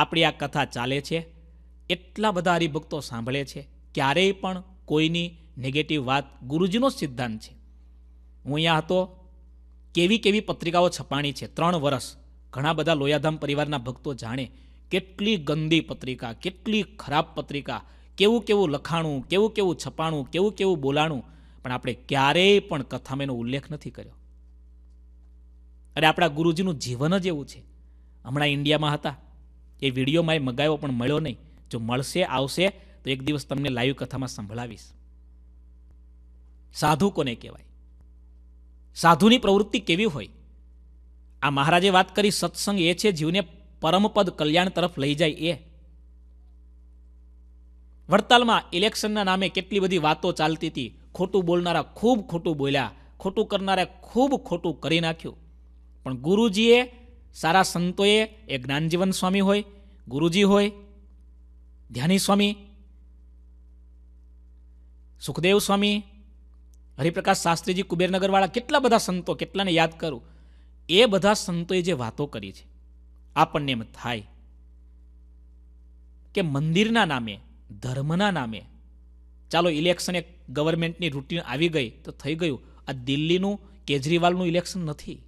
આપણી આ કથા ચાલે છે એટલા બધા હરિભક્તો સાંભળે છે ક્યારેય પણ કોઈની નેગેટિવ વાત ગુરુજીનો સિદ્ધાંત છે હું અહીંયા હતો કેવી કેવી પત્રિકાઓ છપાણી છે ત્રણ વર્ષ ઘણા બધા લોયાધામ પરિવારના ભક્તો જાણે કેટલી ગંદી પત્રિકા કેટલી ખરાબ પત્રિકા કેવું કેવું લખાણું કેવું કેવું છપાણું કેવું કેવું બોલાણું પણ આપણે ક્યારેય પણ કથામાં એનો ઉલ્લેખ નથી કર્યો અરે આપણા ગુરુજીનું જીવન જ એવું છે હમણાં ઇન્ડિયામાં હતા એ વિડીયો મારે મગાવ્યો પણ મળ્યો નહીં જો મળશે આવશે તો એક દિવસ તમને લાઈવ કથામાં સંભળાવીશ સાધુ કોને કહેવાય સાધુની પ્રવૃત્તિ કેવી હોય આ મહારાજે વાત કરી સત્સંગ એ છે જીવને પરમપદ કલ્યાણ તરફ લઈ જાય એ વડતાલમાં ઇલેક્શનના નામે કેટલી બધી વાતો ચાલતી હતી ખોટું બોલનારા ખૂબ ખોટું બોલ્યા ખોટું કરનારા ખૂબ ખોટું કરી નાખ્યું પણ ગુરુજીએ સારા સંતોએ એ જ્ઞાનજીવન સ્વામી હોય ગુરુજી હોય ધ્યાની સ્વામી સુખદેવ સ્વામી હરિપ્રકાશ શાસ્ત્રીજી કુબેરનગરવાળા કેટલા બધા સંતો કેટલાને યાદ કરું એ બધા સંતોએ જે વાતો કરી છે આપણને એમ થાય કે મંદિરના નામે ધર્મના નામે ચાલો ઇલેક્શન એક ગવર્મેન્ટની રૂટીન આવી ગઈ તો થઈ ગયું આ દિલ્હીનું કેજરીવાલનું ઇલેક્શન નથી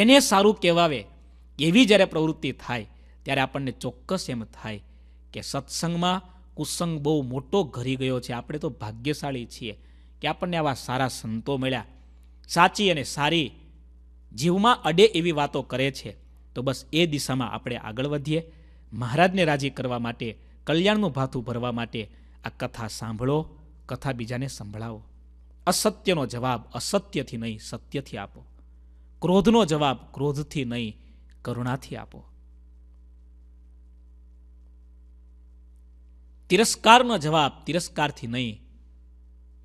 એને સારું કહેવાવે એવી જ્યારે પ્રવૃત્તિ થાય ત્યારે આપણને ચોક્કસ એમ થાય કે સત્સંગમાં કુસંગ બહુ મોટો ઘરી ગયો છે આપણે તો ભાગ્યશાળી છીએ કે આપણને આવા સારા સંતો મળ્યા સાચી અને સારી જીવમાં અડે એવી વાતો કરે છે તો બસ એ દિશામાં આપણે આગળ વધીએ મહારાજને રાજી કરવા માટે કલ્યાણનું ભાથું ભરવા માટે આ કથા સાંભળો કથા બીજાને સંભળાવો અસત્યનો જવાબ અસત્યથી નહીં સત્યથી આપો ક્રોધનો જવાબ ક્રોધથી નહીં કરુણાથી આપો તિરસ્કારનો જવાબ તિરસ્કારથી નહીં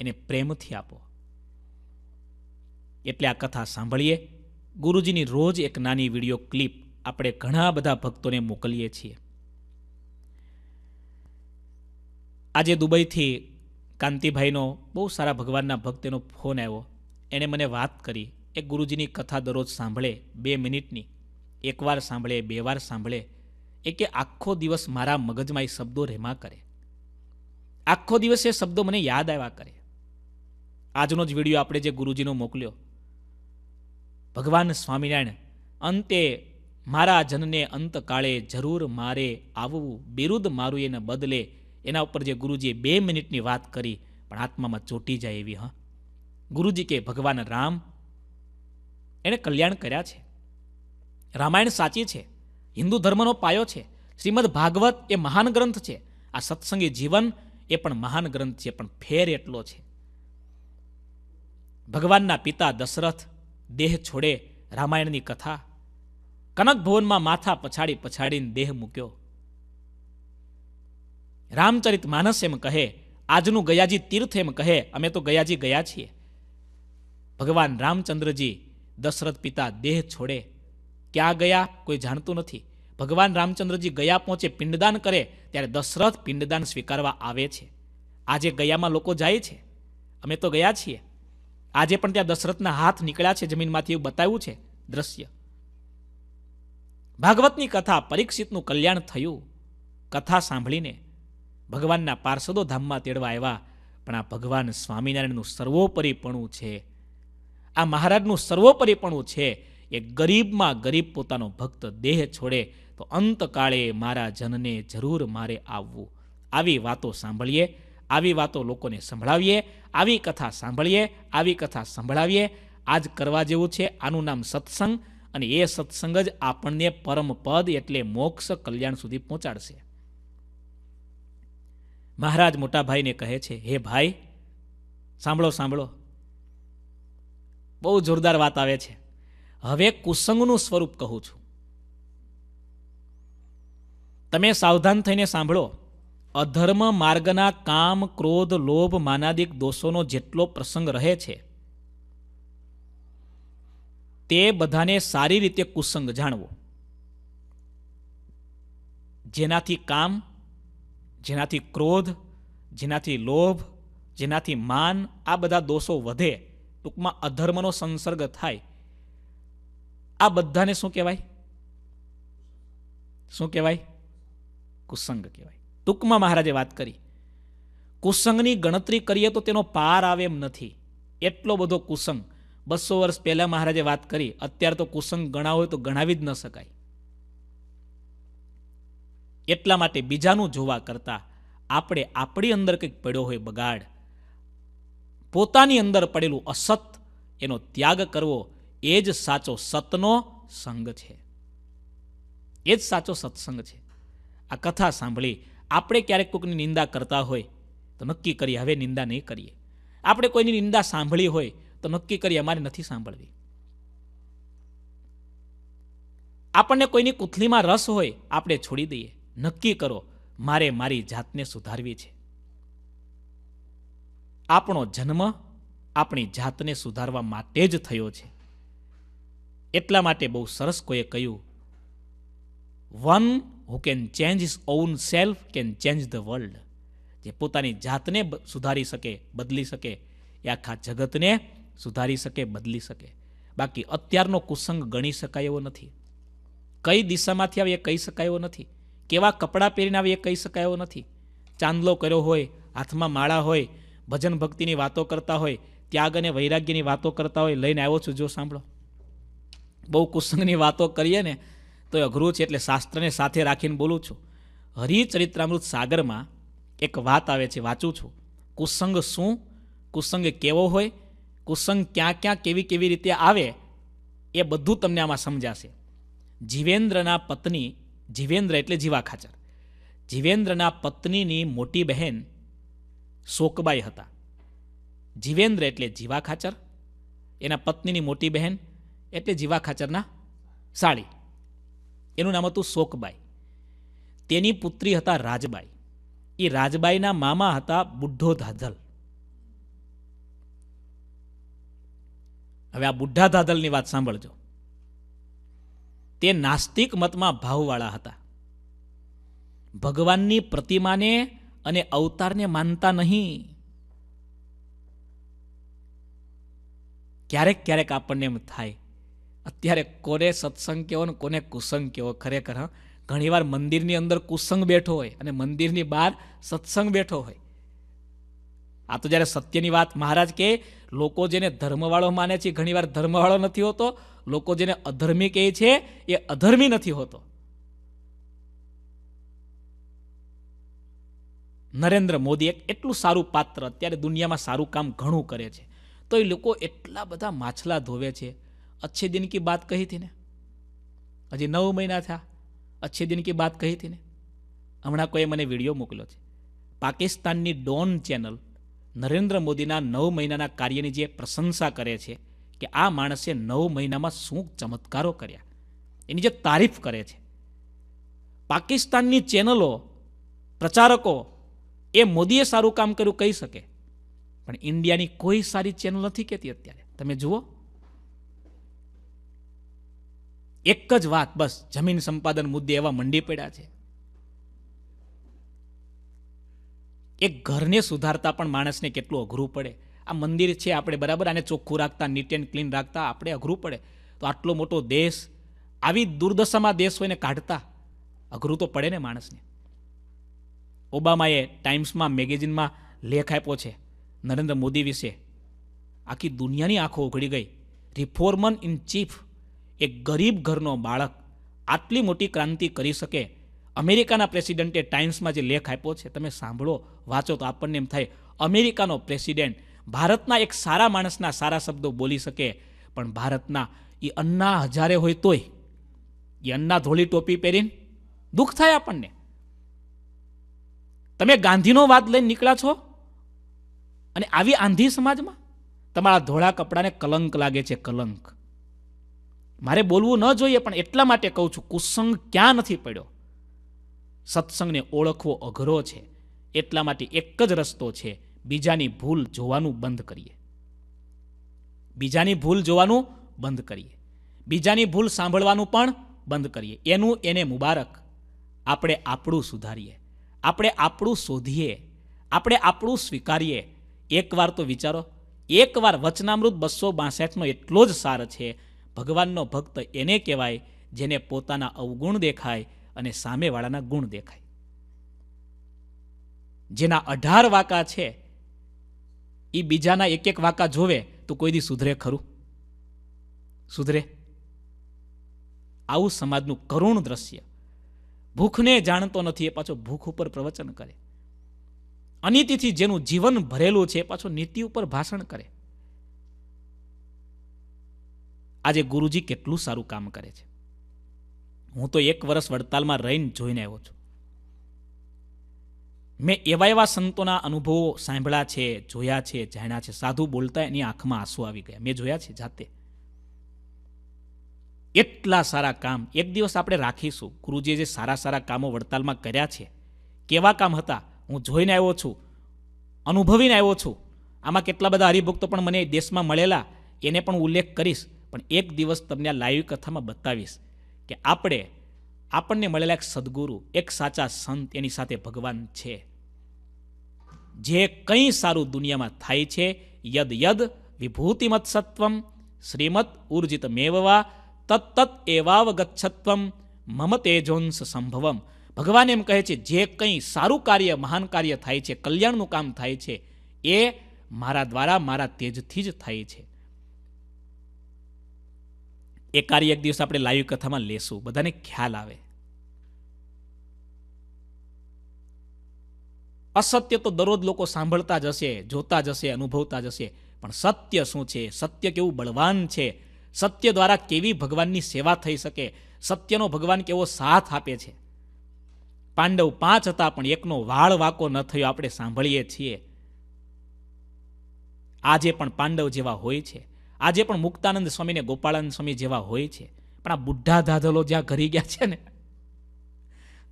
એને પ્રેમથી આપો એટલે આ કથા સાંભળીએ ગુરુજીની રોજ એક નાની વિડીયો ક્લિપ આપણે ઘણા બધા ભક્તોને મોકલીએ છીએ આજે દુબઈથી કાંતિભાઈનો બહુ સારા ભગવાનના ભક્તેનો ફોન આવ્યો એણે મને વાત કરી એ ગુરુજીની કથા દરરોજ સાંભળે બે મિનિટની એકવાર સાંભળે બે વાર સાંભળે એ કે આખો દિવસ મારા મગજમાં એ શબ્દો રેમા કરે આખો દિવસ એ શબ્દો મને યાદ આવ્યા કરે આજનો જ વિડીયો આપણે જે ગુરુજીનો મોકલ્યો ભગવાન સ્વામિનારાયણ અંતે મારા જનને અંતકાળે જરૂર મારે આવવું બિરુદ મારું એને બદલે એના ઉપર જે ગુરુજીએ બે મિનિટની વાત કરી પણ આત્મામાં ચોટી જાય એવી હા ગુરુજી કે ભગવાન રામ એણે કલ્યાણ કર્યા છે રામાયણ સાચી છે હિન્દુ ધર્મનો પાયો છે શ્રીમદ ભાગવત એ મહાન ગ્રંથ છે આ સત્સંગી જીવન એ પણ મહાન ગ્રંથ છે પણ ફેર એટલો છે ભગવાનના પિતા દશરથ દેહ છોડે રામાયણની કથા કનક ભુવનમાં માથા પછાડી પછાડીને દેહ મૂક્યો રામચરિત માનસ એમ કહે આજનું ગયાજી તીર્થ એમ કહે અમે તો ગયાજી ગયા છીએ ભગવાન રામચંદ્રજી દશરથ પિતા દેહ છોડે ક્યાં ગયા કોઈ જાણતું નથી ભગવાન રામચંદ્રજી ગયા પહોંચે પિંડદાન કરે ત્યારે દશરથ પિંડદાન સ્વીકારવા આવે છે આજે ગયામાં લોકો જાય છે અમે તો ગયા છીએ આજે પણ ત્યાં દશરથના હાથ નીકળ્યા છે જમીનમાંથી એવું બતાવ્યું છે દ્રશ્ય ભાગવતની કથા પરીક્ષિતનું કલ્યાણ થયું કથા સાંભળીને ભગવાનના પાર્ષદો ધામમાં તેડવા આવ્યા પણ આ ભગવાન સ્વામિનારાયણનું સર્વોપરીપણું છે આ મહારાજનું સર્વોપરીપણું છે એ ગરીબમાં ગરીબ પોતાનો ભક્ત દેહ છોડે તો અંતકાળે મારા જનને જરૂર મારે આવવું આવી વાતો સાંભળીએ આવી વાતો લોકોને સંભળાવીએ આવી કથા સાંભળીએ આવી કથા સંભળાવીએ આજ કરવા જેવું છે આનું નામ સત્સંગ અને એ સત્સંગ જ આપણને પરમ પદ એટલે મોક્ષ કલ્યાણ સુધી પહોંચાડશે મહારાજ મોટાભાઈને કહે છે હે ભાઈ સાંભળો સાંભળો બહુ જોરદાર વાત આવે છે હવે કુસંગનું સ્વરૂપ કહું છું તમે સાવધાન થઈને સાંભળો અધર્મ માર્ગના કામ ક્રોધ લોભ માનાદિક દોષોનો જેટલો પ્રસંગ રહે છે તે બધાને સારી રીતે કુસંગ જાણવો જેનાથી કામ જેનાથી ક્રોધ જેનાથી લોભ જેનાથી માન આ બધા દોષો વધે ટૂંકમાં અધર્મનો સંસર્ગ થાય આ બધાને શું કહેવાય શું કહેવાય કુસંગ કહેવાય ટૂંકમાં મહારાજે વાત કરી કુસંગની ગણતરી કરીએ તો તેનો પાર આવે એમ નથી એટલો બધો કુસંગ બસો વર્ષ પહેલા મહારાજે વાત કરી અત્યારે તો કુસંગ ગણાવો હોય તો ગણાવી જ ન શકાય એટલા માટે બીજાનું જોવા કરતા આપણે આપણી અંદર કંઈક પડ્યો હોય બગાડ પોતાની અંદર પડેલું અસત એનો ત્યાગ કરવો એ જ સાચો સતનો સંગ છે એ જ સાચો સત્સંગ છે આ કથા સાંભળી આપણે ક્યારેક કોઈકની નિંદા કરતા હોય તો નક્કી કરીએ હવે નિંદા નહીં કરીએ આપણે કોઈની નિંદા સાંભળી હોય તો નક્કી કરીએ અમારે નથી સાંભળવી આપણને કોઈની કુથલીમાં રસ હોય આપણે છોડી દઈએ નક્કી કરો મારે મારી જાતને સુધારવી છે આપણો જન્મ આપણી જાતને સુધારવા માટે જ થયો છે એટલા માટે બહુ સરસ કોઈએ કહ્યું one who can change his own self can change the world જે પોતાની જાતને સુધારી શકે બદલી શકે એ આખા જગતને સુધારી શકે બદલી શકે બાકી અત્યારનો કુસંગ ગણી શકાય એવો નથી કઈ દિશામાંથી આવે એ કહી શકાય એવો નથી કેવા કપડાં પહેરીને આવે એ કહી શકાય એવો નથી ચાંદલો કર્યો હોય હાથમાં માળા હોય ભજન ભક્તિની વાતો કરતા હોય ત્યાગ અને વૈરાગ્યની વાતો કરતા હોય લઈને આવ્યો છું જો સાંભળો બહુ કુસંગની વાતો કરીએ ને તો એ અઘરું છે એટલે શાસ્ત્રને સાથે રાખીને બોલું છું હરિચરિત્રામૃત સાગરમાં એક વાત આવે છે વાંચું છું કુસંગ શું કુસંગ કેવો હોય કુસંગ ક્યાં ક્યાં કેવી કેવી રીતે આવે એ બધું તમને આમાં સમજાશે જીવેન્દ્રના પત્ની જીવેન્દ્ર એટલે જીવા ખાચર જીવેન્દ્રના પત્નીની મોટી બહેન શોકબાઈ હતા જીવેન્દ્ર એટલે જીવા ખાચર એના પત્નીની મોટી બહેન એટલે જીવા ખાચરના સાળી એનું નામ હતું શોકબાઈ તેની પુત્રી હતા રાજબાઈ એ રાજબાઈના મામા હતા બુઢો ધાધલ હવે આ બુઢા ધાધલની વાત સાંભળજો તે નાસ્તિક મતમાં ભાવવાળા હતા ભગવાનની પ્રતિમાને અને અવતારને માનતા નહીં ક્યારેક ક્યારેક આપણને એમ થાય અત્યારે કોને સત્સંગ કહેવો ને કોને કુસંગ કહેવો ખરેખર હા ઘણીવાર મંદિરની અંદર કુસંગ બેઠો હોય અને મંદિરની બહાર સત્સંગ બેઠો હોય આ તો જ્યારે સત્યની વાત મહારાજ કે લોકો જેને ધર્મવાળો માને છે ઘણીવાર ધર્મવાળો નથી હોતો લોકો જેને અધર્મી કહે છે એ અધર્મી નથી હોતો નરેન્દ્ર મોદી એક એટલું સારું પાત્ર અત્યારે દુનિયામાં સારું કામ ઘણું કરે છે તો એ લોકો એટલા બધા માછલા ધોવે છે અચ્છે दिन की बात कही थी ने હજી નવ મહિના થયા અચ્છે दिन की बात કહી હતી ને હમણાં કોઈએ મને વિડીયો મોકલ્યો છે પાકિસ્તાનની ડોન ચેનલ નરેન્દ્ર મોદીના નવ મહિનાના કાર્યની જે પ્રશંસા કરે છે કે આ માણસે નવ મહિનામાં શું ચમત્કારો કર્યા એની જે તારીફ કરે છે પાકિસ્તાનની ચેનલો પ્રચારકો એ મોદીએ સારું કામ કર્યું કહી શકે પણ ઇન્ડિયાની કોઈ સારી ચેનલ નથી કહેતી અત્યારે તમે જુઓ એક જ વાત બસ જમીન સંપાદન મુદ્દે એવા મંડી પડ્યા છે એક ઘરને સુધારતા પણ માણસને કેટલું અઘરું પડે આ મંદિર છે આપણે બરાબર આને ચોખ્ખું રાખતા નીટ એન્ડ ક્લીન રાખતા આપણે અઘરું પડે તો આટલો મોટો દેશ આવી દુર્દશામાં દેશ હોઈને કાઢતા અઘરું તો પડે ને માણસને ઓબામાએ ટાઈમ્સમાં મેગેઝિનમાં લેખ આપ્યો છે નરેન્દ્ર મોદી વિશે આખી દુનિયાની આંખો ઉઘડી ગઈ રિફોર્મન ઇન ચીફ એક ગરીબ ઘરનો બાળક આટલી મોટી ક્રાંતિ કરી શકે અમેરિકાના પ્રેસિડેન્ટે ટાઈમ્સમાં જે લેખ આપ્યો છે તમે સાંભળો વાંચો તો આપણને એમ થાય અમેરિકાનો પ્રેસિડેન્ટ ભારતના એક સારા માણસના સારા શબ્દો બોલી શકે પણ ભારતના એ અન્ના હજારે હોય તોય એ અન્ના ધોળી ટોપી પહેરીને દુઃખ થાય આપણને તમે ગાંધીનો વાદ લઈને નીકળ્યા છો અને આવી આંધી સમાજમાં તમારા ધોળા કપડાને કલંક લાગે છે કલંક મારે બોલવું ન જોઈએ પણ એટલા માટે કહું છું કુસંગ ક્યાં નથી પડ્યો સત્સંગને ઓળખવો અઘરો છે એટલા માટે એક જ રસ્તો છે બીજાની ભૂલ જોવાનું બંધ કરીએ બીજાની ભૂલ જોવાનું બંધ કરીએ બીજાની ભૂલ સાંભળવાનું પણ બંધ કરીએ એનું એને મુબારક આપણે આપણું સુધારીએ આપણે આપણું શોધીએ આપણે આપણું સ્વીકારીએ એકવાર તો વિચારો એકવાર વચનામૃત બસો બાસઠનો એટલો જ સાર છે ભગવાનનો ભક્ત એને કહેવાય જેને પોતાના અવગુણ દેખાય અને સામેવાળાના ગુણ દેખાય જેના અઢાર વાકા છે એ બીજાના એક એક વાકા જોવે તો કોઈ દી સુધરે ખરું સુધરે આવું સમાજનું કરુણ દ્રશ્ય ભૂખને જાણતો નથી એ પાછો ભૂખ ઉપર પ્રવચન કરે અનિતિથી જેનું જીવન ભરેલું છે પાછો નીતિ ઉપર ભાષણ કરે આજે ગુરુજી કેટલું સારું કામ કરે છે હું તો એક વર્ષ વડતાલમાં રહીને જોઈને આવ્યો છું મેં એવા એવા સંતોના અનુભવો સાંભળ્યા છે જોયા છે જાણ્યા છે સાધુ બોલતા એની આંખમાં આંસુ આવી ગયા મેં જોયા છે જાતે એટલા સારા કામ એક દિવસ આપણે રાખીશું ગુરુજીએ જે સારા સારા કામો વડતાલમાં કર્યા છે કેવા કામ હતા હું જોઈને આવ્યો છું અનુભવીને આવ્યો છું આમાં કેટલા બધા હરિભક્તો પણ મને દેશમાં મળેલા એને પણ ઉલ્લેખ કરીશ પણ એક દિવસ તમને આ લાઈવ કથામાં બતાવીશ કે આપણે આપણને મળેલા એક સદગુરુ એક સાચા સંત એની સાથે ભગવાન છે જે કંઈ સારું દુનિયામાં થાય છે યદ યદ વિભૂતિમત સત્વમ શ્રીમદ ઉર્જિત મેવવા તત્તત એવાવગચ્છત્વમ મમ તેજોંસ સંભવમ ભગવાન એમ કહે છે જે કંઈ સારું કાર્ય મહાન કાર્ય થાય છે કલ્યાણનું કામ થાય છે એ મારા દ્વારા મારા તેજથી જ થાય છે એ કાર્ય એક દિવસ આપણે લાઈવ કથામાં લેશું બધાને ખ્યાલ આવે અસત્ય તો દરરોજ લોકો સાંભળતા જ હશે જોતા જ હશે અનુભવતા જ હશે પણ સત્ય શું છે સત્ય કેવું બળવાન છે સત્ય દ્વારા કેવી ભગવાનની સેવા થઈ શકે સત્યનો ભગવાન કેવો સાથ આપે છે પાંડવ પાંચ હતા પણ એકનો વાળ વાકો ન થયો આપણે સાંભળીએ છીએ આજે પણ પાંડવ જેવા હોય છે આજે પણ મુક્તાનંદ સ્વામીને ગોપાળાનંદ સ્વામી જેવા હોય છે પણ આ બુઢા ધાધલો જ્યાં ઘરી ગયા છે ને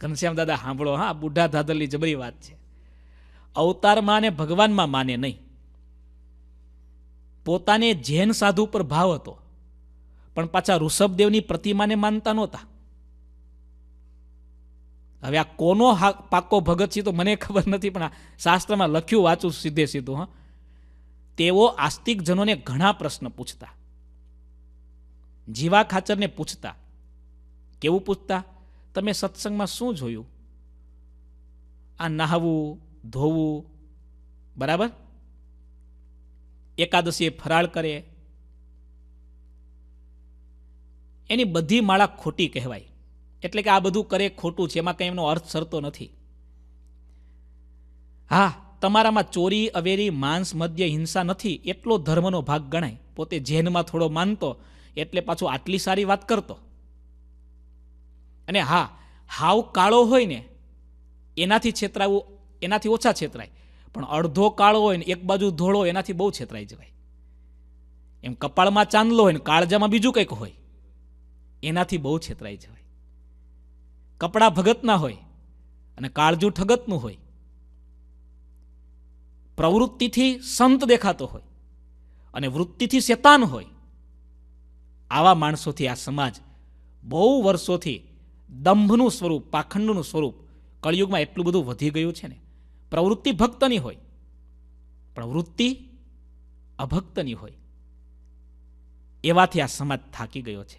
ઘનશ્યામ દાદા સાંભળો હા બુઢા ધાધલની જબરી વાત છે અવતારમાં અને ભગવાનમાં માને નહીં પોતાને જૈન સાધુ પર ભાવ હતો પણ પાછા ઋષભદેવની પ્રતિમાને માનતા નહોતા હવે આ કોનો પાકો ભગત છે તો મને ખબર નથી પણ આ શાસ્ત્રમાં લખ્યું વાંચું સીધે સીધું હા તેઓ આસ્તિકજનોને ઘણા પ્રશ્ન પૂછતા જીવા ખાચરને પૂછતા કેવું પૂછતા તમે સત્સંગમાં શું જોયું આ નહાવું ધોવું બરાબર એકાદશીએ ફરાળ કરે એની બધી માળા ખોટી કહેવાય એટલે કે આ બધું કરે ખોટું છે એમાં કંઈ એમનો અર્થ સરતો નથી હા તમારામાં ચોરી અવેરી માંસ મદ્ય હિંસા નથી એટલો ધર્મનો ભાગ ગણાય પોતે જૈનમાં થોડો માનતો એટલે પાછો આટલી સારી વાત કરતો અને હા હાવ કાળો હોય ને એનાથી છેતરાવું એનાથી ઓછા છેતરાય પણ અડધો કાળો હોય ને એક બાજુ ધોળો એનાથી બહુ છેતરાઈ જવાય એમ કપાળમાં ચાંદલો હોય ને કાળજામાં બીજું કંઈક હોય એનાથી બહુ છેતરાઈ જવાય કપડાં ભગતના હોય અને કાળજું ઠગતનું હોય પ્રવૃત્તિથી સંત દેખાતો હોય અને વૃત્તિથી શેતાન હોય આવા માણસોથી આ સમાજ બહુ વર્ષોથી દંભનું સ્વરૂપ પાખંડનું સ્વરૂપ કળિયુગમાં એટલું બધું વધી ગયું છે ને પ્રવૃત્તિ ભક્તની હોય પ્રવૃત્તિ અભક્તની હોય એવાથી આ સમાજ થાકી ગયો છે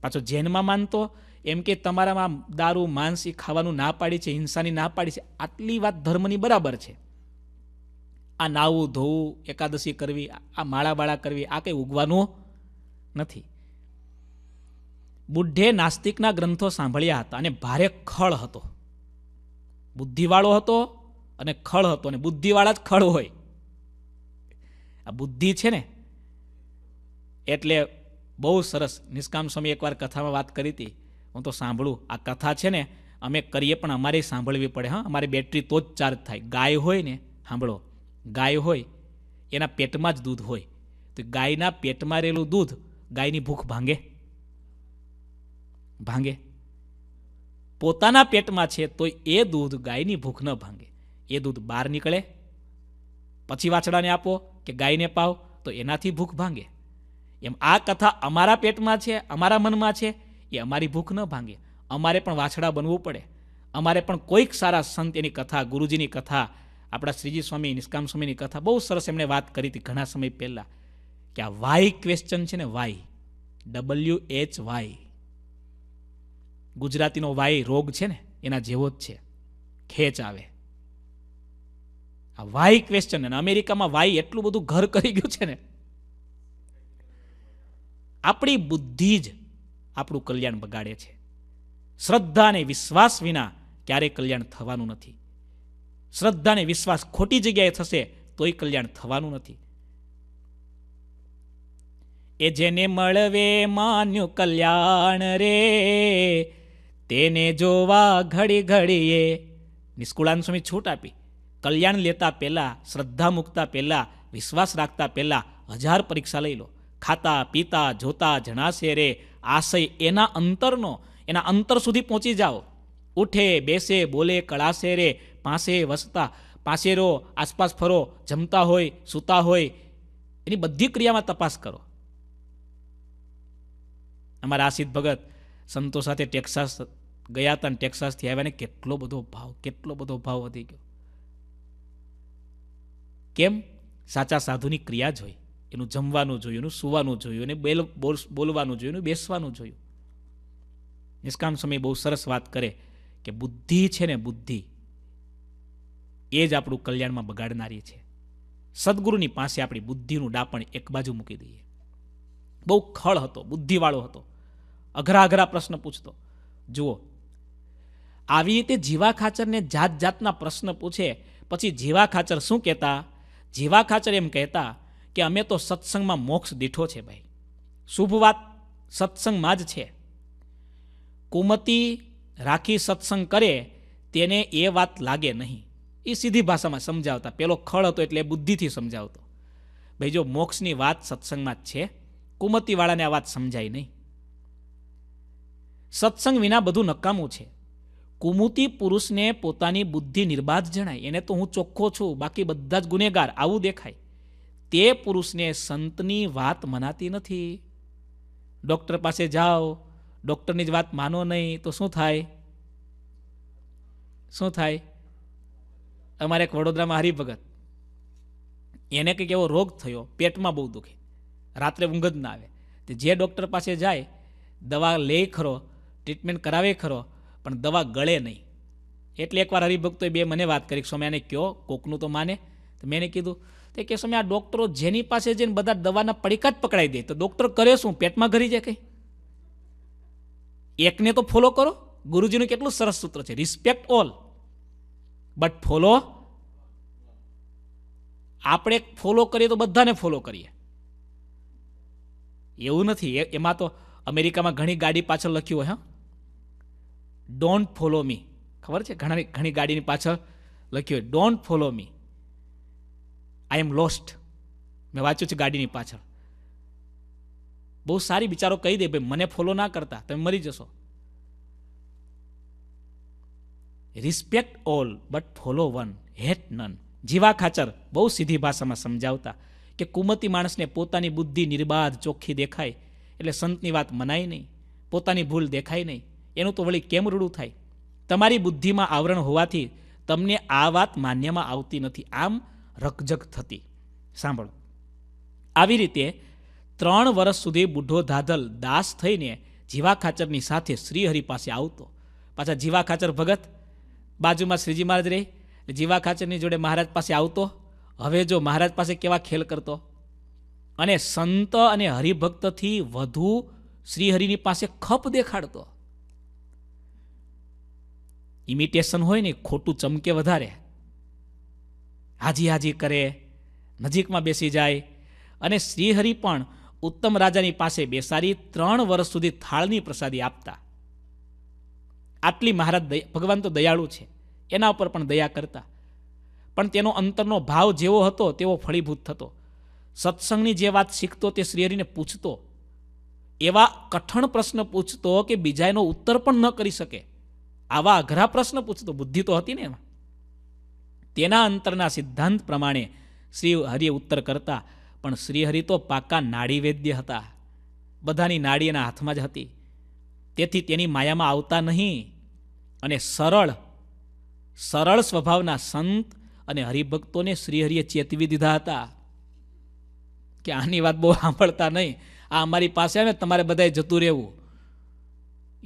પાછો જૈનમાં માનતો એમ કે તમારામાં દારૂ માંસ એ ખાવાનું ના પાડી છે હિંસાની ના પાડી છે આટલી વાત ધર્મની બરાબર છે આ નાવું ધોવું એકાદશી કરવી આ માળા કરવી આ કંઈ ઉગવાનું નથી બુઢે નાસ્તિકના ગ્રંથો સાંભળ્યા હતા અને ભારે ખળ હતો બુદ્ધિવાળો હતો અને ખળ હતો અને બુદ્ધિવાળા જ ખળ હોય આ બુદ્ધિ છે ને એટલે બહુ સરસ નિષ્કામ સ્વામી એકવાર કથામાં વાત કરી હતી હું તો સાંભળું આ કથા છે ને અમે કરીએ પણ અમારે સાંભળવી પડે હા અમારે બેટરી તો જ ચાર્જ થાય ગાય હોય ને સાંભળો ગાય હોય એના પેટમાં જ દૂધ હોય તો ગાયના પેટમાં રહેલું દૂધ ગાયની ભૂખ ભાંગે ભાંગે પોતાના પેટમાં છે તો એ દૂધ ગાયની ભૂખ ન ભાંગે એ દૂધ બહાર નીકળે પછી વાછડાને આપો કે ગાયને પાવ તો એનાથી ભૂખ ભાંગે એમ આ કથા અમારા પેટમાં છે અમારા મનમાં છે એ અમારી ભૂખ ન ભાંગે અમારે પણ વાછડા બનવું પડે અમારે પણ કોઈક સારા સંત એની કથા ગુરુજીની કથા આપણા શ્રીજી સ્વામી નિષ્કામ સ્વામીની કથા બહુ સરસ એમણે વાત કરી હતી ઘણા સમય પહેલાં કે આ વાય ક્વેશ્ચન છે ને વાય ડબલ્યુ એચ વાય ગુજરાતીનો વાય રોગ છે ને એના જેવો જ છે ખેંચ આવે આ વાય ક્વેશ્ચન અને અમેરિકામાં વાય એટલું બધું ઘર કરી ગયું છે ને આપણી બુદ્ધિ જ આપણું કલ્યાણ બગાડે છે શ્રદ્ધા અને વિશ્વાસ વિના ક્યારેય કલ્યાણ થવાનું નથી શ્રદ્ધાને વિશ્વાસ ખોટી જગ્યાએ થશે તોય કલ્યાણ થવાનું નથી એ જેને મળવે માન્યું કલ્યાણ રે તેને જોવા ઘડી ઘડી એ નિષ્કુળાન સ્વામી છૂટ આપી કલ્યાણ લેતા પહેલાં શ્રદ્ધા મૂકતા પહેલાં વિશ્વાસ રાખતા પહેલાં હજાર પરીક્ષા લઈ લો ખાતા પીતા જોતા જણાશે રે આશય એના અંતરનો એના અંતર સુધી પહોંચી જાઓ ઉઠે બેસે બોલે કળાશે રે પાસે વસતા પાસે રહો આસપાસ ફરો જમતા હોય સૂતા હોય એની બધી ક્રિયામાં તપાસ કરો અમારા આસિદ ભગત સંતો સાથે ટેક્સાસ ગયા હતા અને ટેક્સાસથી ને કેટલો બધો ભાવ કેટલો બધો ભાવ વધી ગયો કેમ સાચા સાધુની ક્રિયા જોઈ એનું જમવાનું જોયું એનું સૂવાનું જોયું અને બેલ બોલવાનું જોયું એનું બેસવાનું જોયું નિષ્કામ સમય બહુ સરસ વાત કરે કે બુદ્ધિ છે ને બુદ્ધિ એ જ આપણું કલ્યાણમાં બગાડનારી છે સદગુરુની પાસે આપણી બુદ્ધિનું ડાપણ એક બાજુ મૂકી દઈએ બહુ ખળ હતો બુદ્ધિવાળો હતો અઘરા અઘરા પ્રશ્ન પૂછતો જુઓ આવી રીતે જીવા ખાચરને જાત જાતના પ્રશ્ન પૂછે પછી જીવા ખાચર શું કહેતા જીવા ખાચર એમ કહેતા કે અમે તો સત્સંગમાં મોક્ષ દીઠો છે ભાઈ શુભ વાત સત્સંગમાં જ છે કુમતી રાખી સત્સંગ કરે તેને એ વાત લાગે નહીં એ સીધી ભાષામાં સમજાવતા પેલો ખળ હતો એટલે બુદ્ધિથી સમજાવતો ભાઈ જો મોક્ષની વાત સત્સંગમાં જ છે કુમતીવાળાને આ વાત સમજાય નહીં સત્સંગ વિના બધું નકામું છે કુમુતી પુરુષને પોતાની બુદ્ધિ નિર્બાધ જણાય એને તો હું ચોખ્ખો છું બાકી બધા જ ગુનેગાર આવું દેખાય તે પુરુષને સંતની વાત મનાતી નથી ડૉક્ટર પાસે જાઓ ડૉક્ટરની જ વાત માનો નહીં તો શું થાય શું થાય અમારે એક વડોદરામાં હરિભગત એને કંઈક એવો રોગ થયો પેટમાં બહુ દુખે રાત્રે ઊંઘ જ ના આવે તે જે ડૉક્ટર પાસે જાય દવા લે ખરો ટ્રીટમેન્ટ કરાવે ખરો પણ દવા ગળે નહીં એટલે એકવાર હરિભક્તોએ બે મને વાત કરી સ્વામી આને કહો કોકનું તો માને તો મેં એને કીધું તે કે સ્વામી આ ડૉક્ટરો જેની પાસે જઈને બધા દવાના પડીકા જ પકડાઈ દે તો ડૉક્ટર કરે શું પેટમાં ઘરી જાય કંઈ એકને તો ફોલો કરો ગુરુજીનું કેટલું સરસ સૂત્ર છે રિસ્પેક્ટ ઓલ બટ ફોલો આપણે ફોલો કરીએ તો બધાને ફોલો કરીએ એવું નથી એમાં તો અમેરિકામાં ઘણી ગાડી પાછળ લખ્યું હોય હા ડોન્ટ ફોલો મી ખબર છે ઘણા ઘણી ગાડીની પાછળ લખ્યું હોય don't follow me I am lost મેં વાંચ્યું છે ગાડીની પાછળ બહુ સારી વિચારો કહી દે ભાઈ મને ફોલો ના કરતા તમે મરી જશો respect all but follow one hate none Jiva Khachar બહુ સીધી ભાષામાં સમજાવતા કે કુમતી માણસને પોતાની બુદ્ધિ નિર્બાધ ચોખ્ખી દેખાય એટલે સંતની વાત મનાય નહીં પોતાની ભૂલ દેખાય નહીં એનું તો વળી કેમ રૂડું થાય તમારી બુદ્ધિમાં આવરણ હોવાથી તમને આ વાત માન્યમાં આવતી નથી આમ રકજક થતી સાંભળો આવી રીતે ત્રણ વર્ષ સુધી બુઢો ધાધલ દાસ થઈને જીવા ખાચરની સાથે શ્રીહરિ પાસે આવતો પાછા જીવા ખાચર ભગત બાજુમાં શ્રીજી મહારાજ રહે જીવા ખાચરની જોડે મહારાજ પાસે આવતો હવે જો મહારાજ પાસે કેવા ખેલ કરતો અને સંત અને હરિભક્તથી વધુ શ્રીહરિની પાસે ખપ દેખાડતો ઇમિટેશન હોય ને ખોટું ચમકે વધારે હાજી હાજી કરે નજીકમાં બેસી જાય અને શ્રીહરિ પણ ઉત્તમ રાજાની પાસે બેસાડી ત્રણ વર્ષ સુધી થાળની પ્રસાદી આપતા આટલી મહારાજ ભગવાન તો દયાળુ છે એના ઉપર પણ દયા કરતા પણ તેનો અંતરનો ભાવ જેવો હતો તેવો ફળીભૂત થતો સત્સંગની જે વાત શીખતો તે શ્રીહરિને પૂછતો એવા કઠણ પ્રશ્ન પૂછતો કે બીજા એનો ઉત્તર પણ ન કરી શકે આવા અઘરા પ્રશ્ન પૂછતો બુદ્ધિ તો હતી ને એમાં તેના અંતરના સિદ્ધાંત પ્રમાણે શ્રી હરિએ ઉત્તર કરતા પણ શ્રીહરિ તો પાકા નાડી વૈદ્ય હતા બધાની નાડી એના હાથમાં જ હતી તેથી તેની માયામાં આવતા નહીં અને સરળ સરળ સ્વભાવના સંત અને હરિભક્તોને શ્રીહરિએ ચેતવી દીધા હતા કે આની વાત બહુ સાંભળતા નહીં આ અમારી પાસે આવે તમારે બધાએ જતું રહેવું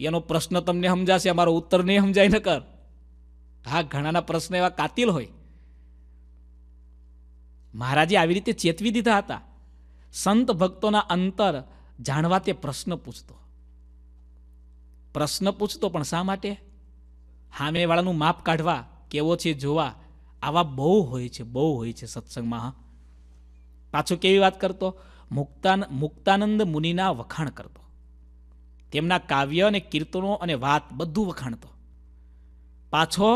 એનો પ્રશ્ન તમને સમજાશે અમારો ઉત્તર નહીં સમજાય ન કર હા ઘણાના પ્રશ્ન એવા કાતિલ હોય મહારાજે આવી રીતે ચેતવી દીધા હતા સંત ભક્તોના અંતર જાણવા તે પ્રશ્ન પૂછતો પ્રશ્ન પૂછતો પણ શા માટે સામેવાળાનું માપ કાઢવા કેવો છે જોવા આવા બહુ હોય છે બહુ હોય છે સત્સંગમાં હા પાછું કેવી વાત કરતો મુક્તાન મુક્તાનંદ મુનિના વખાણ કરતો તેમના કાવ્ય અને કીર્તનો અને વાત બધું વખાણતો પાછો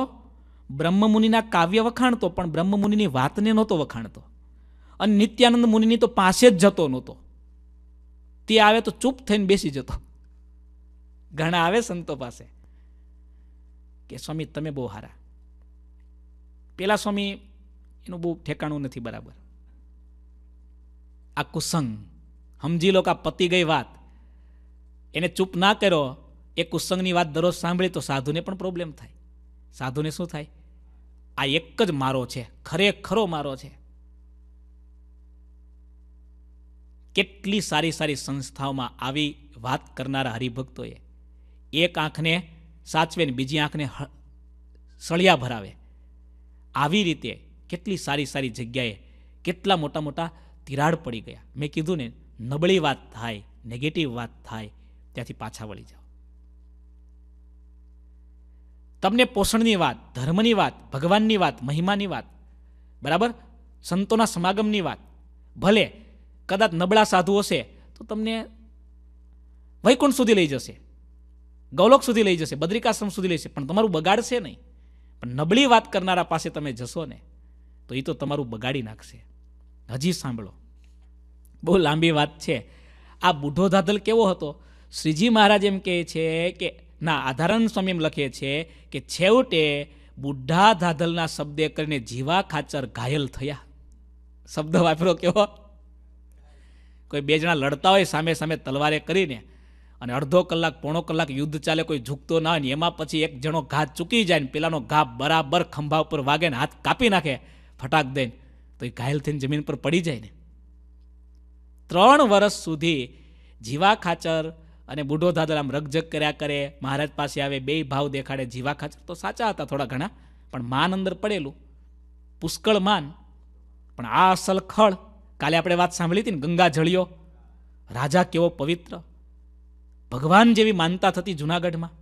બ્રહ્મમુનિના કાવ્ય વખાણતો પણ બ્રહ્મમુનિની વાતને નહોતો વખાણતો અને નિત્યાનંદ મુનિની તો પાસે જ જતો નહોતો તે આવે તો ચૂપ થઈને બેસી જતો ઘણા આવે સંતો પાસે કે સ્વામી તમે બહુ હારા પેલા સ્વામી એનું બહુ ઠેકાણું નથી બરાબર આ કુસંગ સમજી લો કે આ પતી ગઈ વાત એને ચૂપ ના કરો એ કુસંગની વાત દરરોજ સાંભળી તો સાધુને પણ પ્રોબ્લેમ થાય સાધુને શું થાય આ એક જ મારો છે ખરેખરો મારો છે કેટલી સારી સારી સંસ્થાઓમાં આવી વાત કરનારા હરિભક્તોએ એક આંખને સાચવે ને બીજી આંખને સળિયા ભરાવે આવી રીતે કેટલી સારી સારી જગ્યાએ કેટલા મોટા મોટા તિરાડ પડી ગયા મેં કીધું ને નબળી વાત થાય નેગેટિવ વાત થાય ત્યાંથી પાછા વળી જાઓ તમને પોષણની વાત ધર્મની વાત ભગવાનની વાત મહિમાની વાત બરાબર સંતોના સમાગમની વાત ભલે કદાચ નબળા સાધુ હશે તો તમને વૈકુંઠ સુધી લઈ જશે ગૌલોક સુધી લઈ જશે બદ્રિકાશ્રમ સુધી લઈ જશે પણ તમારું બગાડશે નહીં પણ નબળી વાત કરનારા પાસે તમે જશો ને તો એ તો તમારું બગાડી નાખશે હજી સાંભળો બહુ લાંબી વાત છે આ બુઢો ધાધલ કેવો હતો શ્રીજી મહારાજ એમ કહે છે કે ના આધારણ સ્વામી એમ લખે છે કે છેવટે બુઢા ધાધલના શબ્દે કરીને જીવા ખાચર ઘાયલ થયા શબ્દ વાપરો કેવો કોઈ બે જણા લડતા હોય સામે સામે તલવારે કરીને અને અડધો કલાક પોણો કલાક યુદ્ધ ચાલે કોઈ ઝૂકતો ના હોય એમાં પછી એક જણો ઘા ચૂકી જાય ને પેલાનો ઘા બરાબર ખંભા ઉપર વાગે ને હાથ કાપી નાખે ફટાક દઈને તો એ ઘાયલ થઈને જમીન પર પડી જાય ને ત્રણ વર્ષ સુધી જીવા ખાચર અને બુઢો દાદર આમ રગજગ કર્યા કરે મહારાજ પાસે આવે બે ભાવ દેખાડે જીવા ખાચર તો સાચા હતા થોડા ઘણા પણ માન અંદર પડેલું પુષ્કળ માન પણ આ અસલ ખળ કાલે આપણે વાત સાંભળી હતી ને ગંગા જળિયો રાજા કેવો પવિત્ર ભગવાન જેવી માનતા થતી જુનાગઢમાં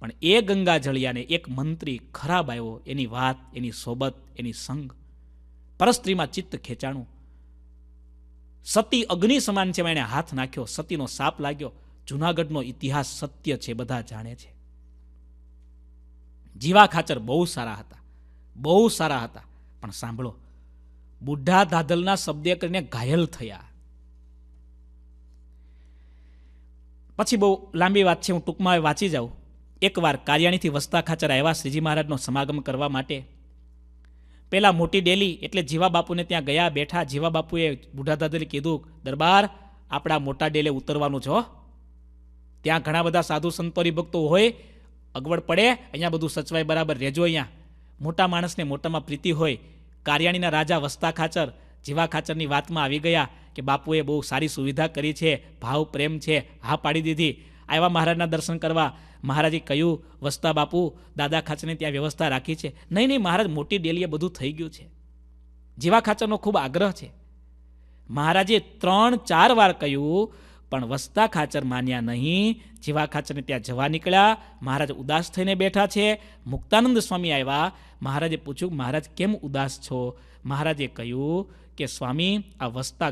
પણ એ ગંગા જળિયાને એક મંત્રી ખરાબ આવ્યો એની વાત એની સોબત એની સંગ પરસ્ત્રીમાં ચિત્ત ખેંચાણું સતી અગ્નિ સમાન છે એણે હાથ નાખ્યો સતીનો સાપ લાગ્યો જુનાગઢનો ઇતિહાસ સત્ય છે બધા જાણે છે જીવા ખાચર બહુ સારા હતા બહુ સારા હતા પણ સાંભળો બુઢા દાદલના શબ્દે કરીને ઘાયલ થયા પછી બહુ લાંબી વાત છે હું ટૂંકમાં વાંચી જાઉં એકવાર કારિયાણીથી વસતા ખાચર આવ્યા શ્રીજી મહારાજનો સમાગમ કરવા માટે પહેલાં મોટી ડેલી એટલે જીવા બાપુને ત્યાં ગયા બેઠા જીવા બાપુએ બુઢા દાદાને કીધું દરબાર આપણા મોટા ડેલે ઉતરવાનું છો ત્યાં ઘણા બધા સાધુ સંતોરી ભક્તો હોય અગવડ પડે અહીંયા બધું સચવાય બરાબર રહેજો અહીંયા મોટા માણસને મોટામાં પ્રીતિ હોય કાર્યાણીના રાજા વસ્તા ખાચર જીવા ખાચરની વાતમાં આવી ગયા કે બાપુએ બહુ સારી સુવિધા કરી છે ભાવ પ્રેમ છે હા પાડી દીધી આવ્યા મહારાજના દર્શન કરવા મહારાજે કહ્યું વસતા બાપુ દાદા ખાચરની ત્યાં વ્યવસ્થા રાખી છે નહીં નહીં મહારાજ મોટી ડેલીએ બધું થઈ ગયું છે જીવા ખાચરનો ખૂબ આગ્રહ છે મહારાજે ત્રણ ચાર વાર કહ્યું પણ વસતા ખાચર માન્યા નહીં જેવા ખાચરને ત્યાં જવા નીકળ્યા મહારાજ ઉદાસ થઈને બેઠા છે મુક્તાનંદ સ્વામી આવ્યા મહારાજે પૂછ્યું મહારાજ કેમ ઉદાસ છો મહારાજે કહ્યું કે સ્વામી આ વસતા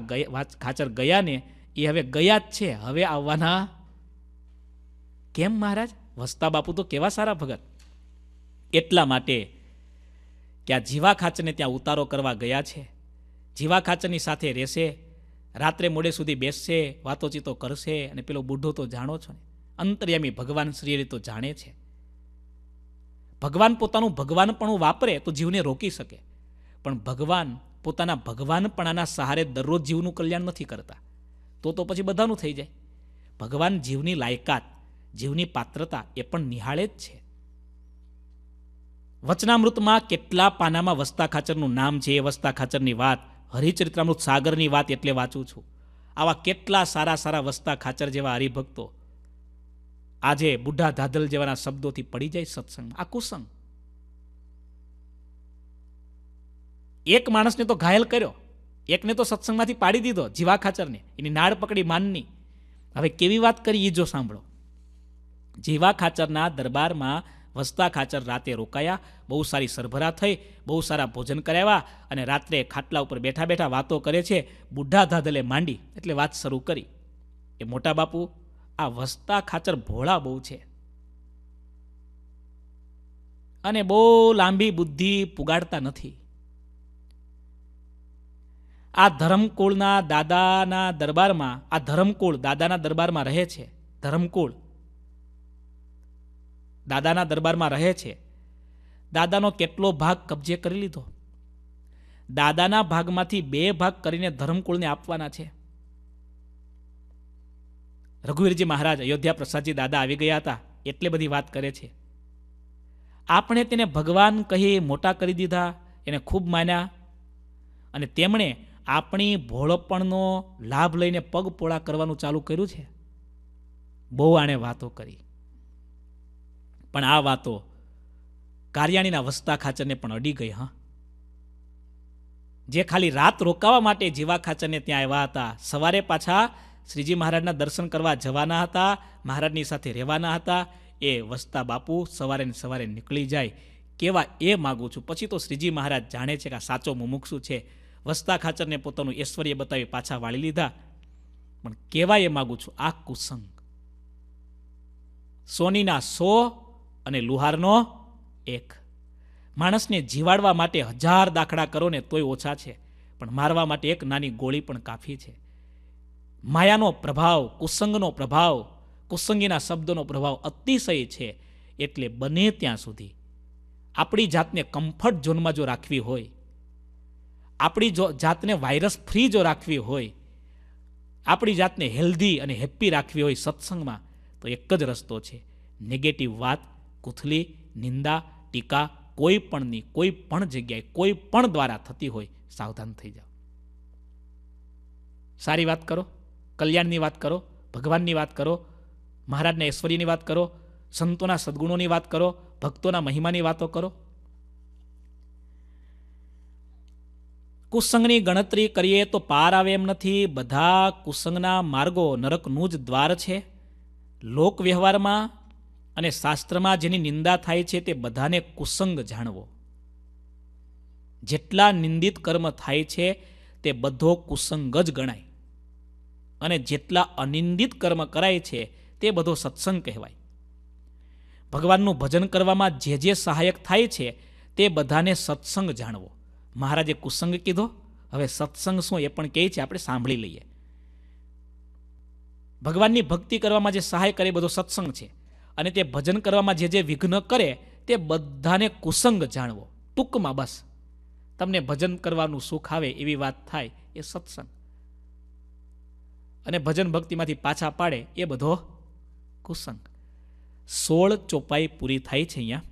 ખાચર ગયા ને એ હવે ગયા જ છે હવે આવવાના કેમ મહારાજ વસતા બાપુ તો કેવા સારા ભગત એટલા માટે કે આ જીવા ખાચરને ત્યાં ઉતારો કરવા ગયા છે જીવા ખાચરની સાથે રહેશે રાત્રે મોડે સુધી બેસશે વાતોચીતો કરશે અને પેલો બુઢો તો જાણો છો ને અંતર્યામી ભગવાન શ્રી તો જાણે છે ભગવાન પોતાનું ભગવાનપણું વાપરે તો જીવને રોકી શકે પણ ભગવાન પોતાના ભગવાનપણાના સહારે દરરોજ જીવનું કલ્યાણ નથી કરતા તો તો પછી બધાનું થઈ જાય ભગવાન જીવની લાયકાત જીવની પાત્રતા એ પણ નિહાળે જ છે વચનામૃતમાં કેટલા પાનામાં વસ્તા ખાચરનું નામ છે એ વસ્તા ખાચરની વાત હરિચરિત્રામૃત સાગરની વાત એટલે વાંચું છું આવા કેટલા સારા સારા વસતા ખાચર જેવા હરિભક્તો આજે બુઢા ધાધલ જેવાના શબ્દોથી પડી જાય સત્સંગ આ કુસંગ એક માણસને તો ઘાયલ કર્યો એકને તો સત્સંગમાંથી પાડી દીધો જીવા ખાચરને એની નાળ પકડી માનની હવે કેવી વાત કરી એ જો સાંભળો જીવા ખાચરના દરબારમાં વસતા ખાચર રાતે રોકાયા બહુ સારી સરભરા થઈ બહુ સારા ભોજન કરાવ્યા અને રાત્રે ખાટલા ઉપર બેઠા બેઠા વાતો કરે છે બુઢા ધાધલે માંડી એટલે વાત શરૂ કરી એ મોટા બાપુ આ વસતા ખાચર ભોળા બહુ છે અને બહુ લાંબી બુદ્ધિ પુગાડતા નથી આ ધરમકુળના દાદાના દરબારમાં આ ધરમકુળ દાદાના દરબારમાં રહે છે ધરમકુળ દાદાના દરબારમાં રહે છે દાદાનો કેટલો ભાગ કબજે કરી લીધો દાદાના ભાગમાંથી બે ભાગ કરીને ધર્મકુળને આપવાના છે રઘુવીરજી મહારાજ અયોધ્યા પ્રસાદજી દાદા આવી ગયા હતા એટલે બધી વાત કરે છે આપણે તેને ભગવાન કહી મોટા કરી દીધા એને ખૂબ માન્યા અને તેમણે આપણી ભોળપણનો લાભ લઈને પગ પોળા કરવાનું ચાલુ કર્યું છે બહુ આણે વાતો કરી પણ આ વાતો કારિયાણીના વસતા ખાચરને પણ અડી ગઈ હા જે ખાલી રાત રોકાવા માટે જીવા ખાચરને ત્યાં આવ્યા હતા સવારે પાછા શ્રીજી મહારાજના દર્શન કરવા જવાના હતા મહારાજની સાથે રહેવાના હતા એ વસતા બાપુ સવારે ને સવારે નીકળી જાય કેવા એ માગું છું પછી તો શ્રીજી મહારાજ જાણે છે કે આ સાચો મુમુક્ષુ છે વસતા ખાચરને પોતાનું ઐશ્વર્ય બતાવી પાછા વાળી લીધા પણ કેવા એ માગું છું આ કુસંગ સોનીના સો અને લુહારનો એક માણસને જીવાડવા માટે હજાર દાખલા કરો ને તોય ઓછા છે પણ મારવા માટે એક નાની ગોળી પણ કાફી છે માયાનો પ્રભાવ કુસંગનો પ્રભાવ કુસંગીના શબ્દનો પ્રભાવ અતિશય છે એટલે બને ત્યાં સુધી આપણી જાતને કમ્ફર્ટ ઝોનમાં જો રાખવી હોય આપણી જો જાતને વાયરસ ફ્રી જો રાખવી હોય આપણી જાતને હેલ્ધી અને હેપ્પી રાખવી હોય સત્સંગમાં તો એક જ રસ્તો છે નેગેટિવ વાત કુથલી નિંદા ટીકા કોઈ પણની કોઈ પણ જગ્યાએ કોઈ પણ દ્વારા થતી હોય સાવધાન થઈ જાઓ સારી વાત કરો કલ્યાણની વાત કરો ભગવાનની વાત કરો મહારાજને ઐશ્વર્યની વાત કરો સંતોના સદગુણોની વાત કરો ભક્તોના મહિમાની વાતો કરો કુસંગની ગણતરી કરીએ તો પાર આવે એમ નથી બધા કુસંગના માર્ગો નરકનું જ દ્વાર છે લોક વ્યવહારમાં અને શાસ્ત્રમાં જેની નિંદા થાય છે તે બધાને કુસંગ જાણવો જેટલા નિંદિત કર્મ થાય છે તે બધો કુસંગ જ ગણાય અને જેટલા અનિંદિત કર્મ કરાય છે તે બધો સત્સંગ કહેવાય ભગવાનનું ભજન કરવામાં જે જે સહાયક થાય છે તે બધાને સત્સંગ જાણવો મહારાજે કુસંગ કીધો હવે સત્સંગ શું એ પણ કહે છે આપણે સાંભળી લઈએ ભગવાનની ભક્તિ કરવામાં જે સહાય કરે બધો સત્સંગ છે અને તે ભજન કરવામાં જે જે વિઘ્ન કરે તે બધાને કુસંગ જાણવો ટૂંકમાં બસ તમને ભજન કરવાનું સુખ આવે એવી વાત થાય એ સત્સંગ અને ભજન ભક્તિમાંથી પાછા પાડે એ બધો કુસંગ સોળ ચોપાઈ પૂરી થાય છે અહીંયા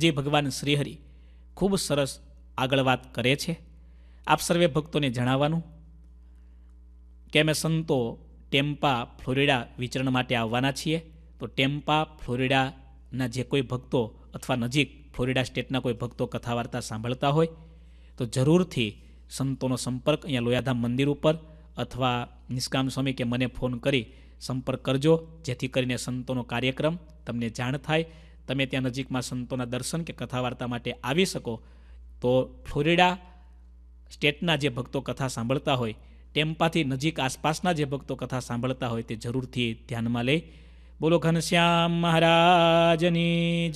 હજી ભગવાન શ્રીહરિ ખૂબ સરસ આગળ વાત કરે છે આપ સર્વે ભક્તોને જણાવવાનું કે અમે સંતો ટેમ્પા ફ્લોરિડા વિચરણ માટે આવવાના છીએ તો ટેમ્પા ફ્લોરિડાના જે કોઈ ભક્તો અથવા નજીક ફ્લોરિડા સ્ટેટના કોઈ ભક્તો કથા વાર્તા સાંભળતા હોય તો જરૂરથી સંતોનો સંપર્ક અહીંયા લોયાધામ મંદિર ઉપર અથવા નિષ્કામ સ્વામી કે મને ફોન કરી સંપર્ક કરજો જેથી કરીને સંતોનો કાર્યક્રમ તમને જાણ થાય તમે ત્યાં નજીકમાં સંતોના દર્શન કે કથા વાર્તા માટે આવી શકો તો ફ્લોરિડા સ્ટેટના જે ભક્તો કથા સાંભળતા હોય ટેમ્પાથી નજીક આસપાસના જે ભક્તો કથા સાંભળતા હોય તે જરૂરથી ધ્યાનમાં લઈ બોલો ઘનશ્યામ મહારાજની જય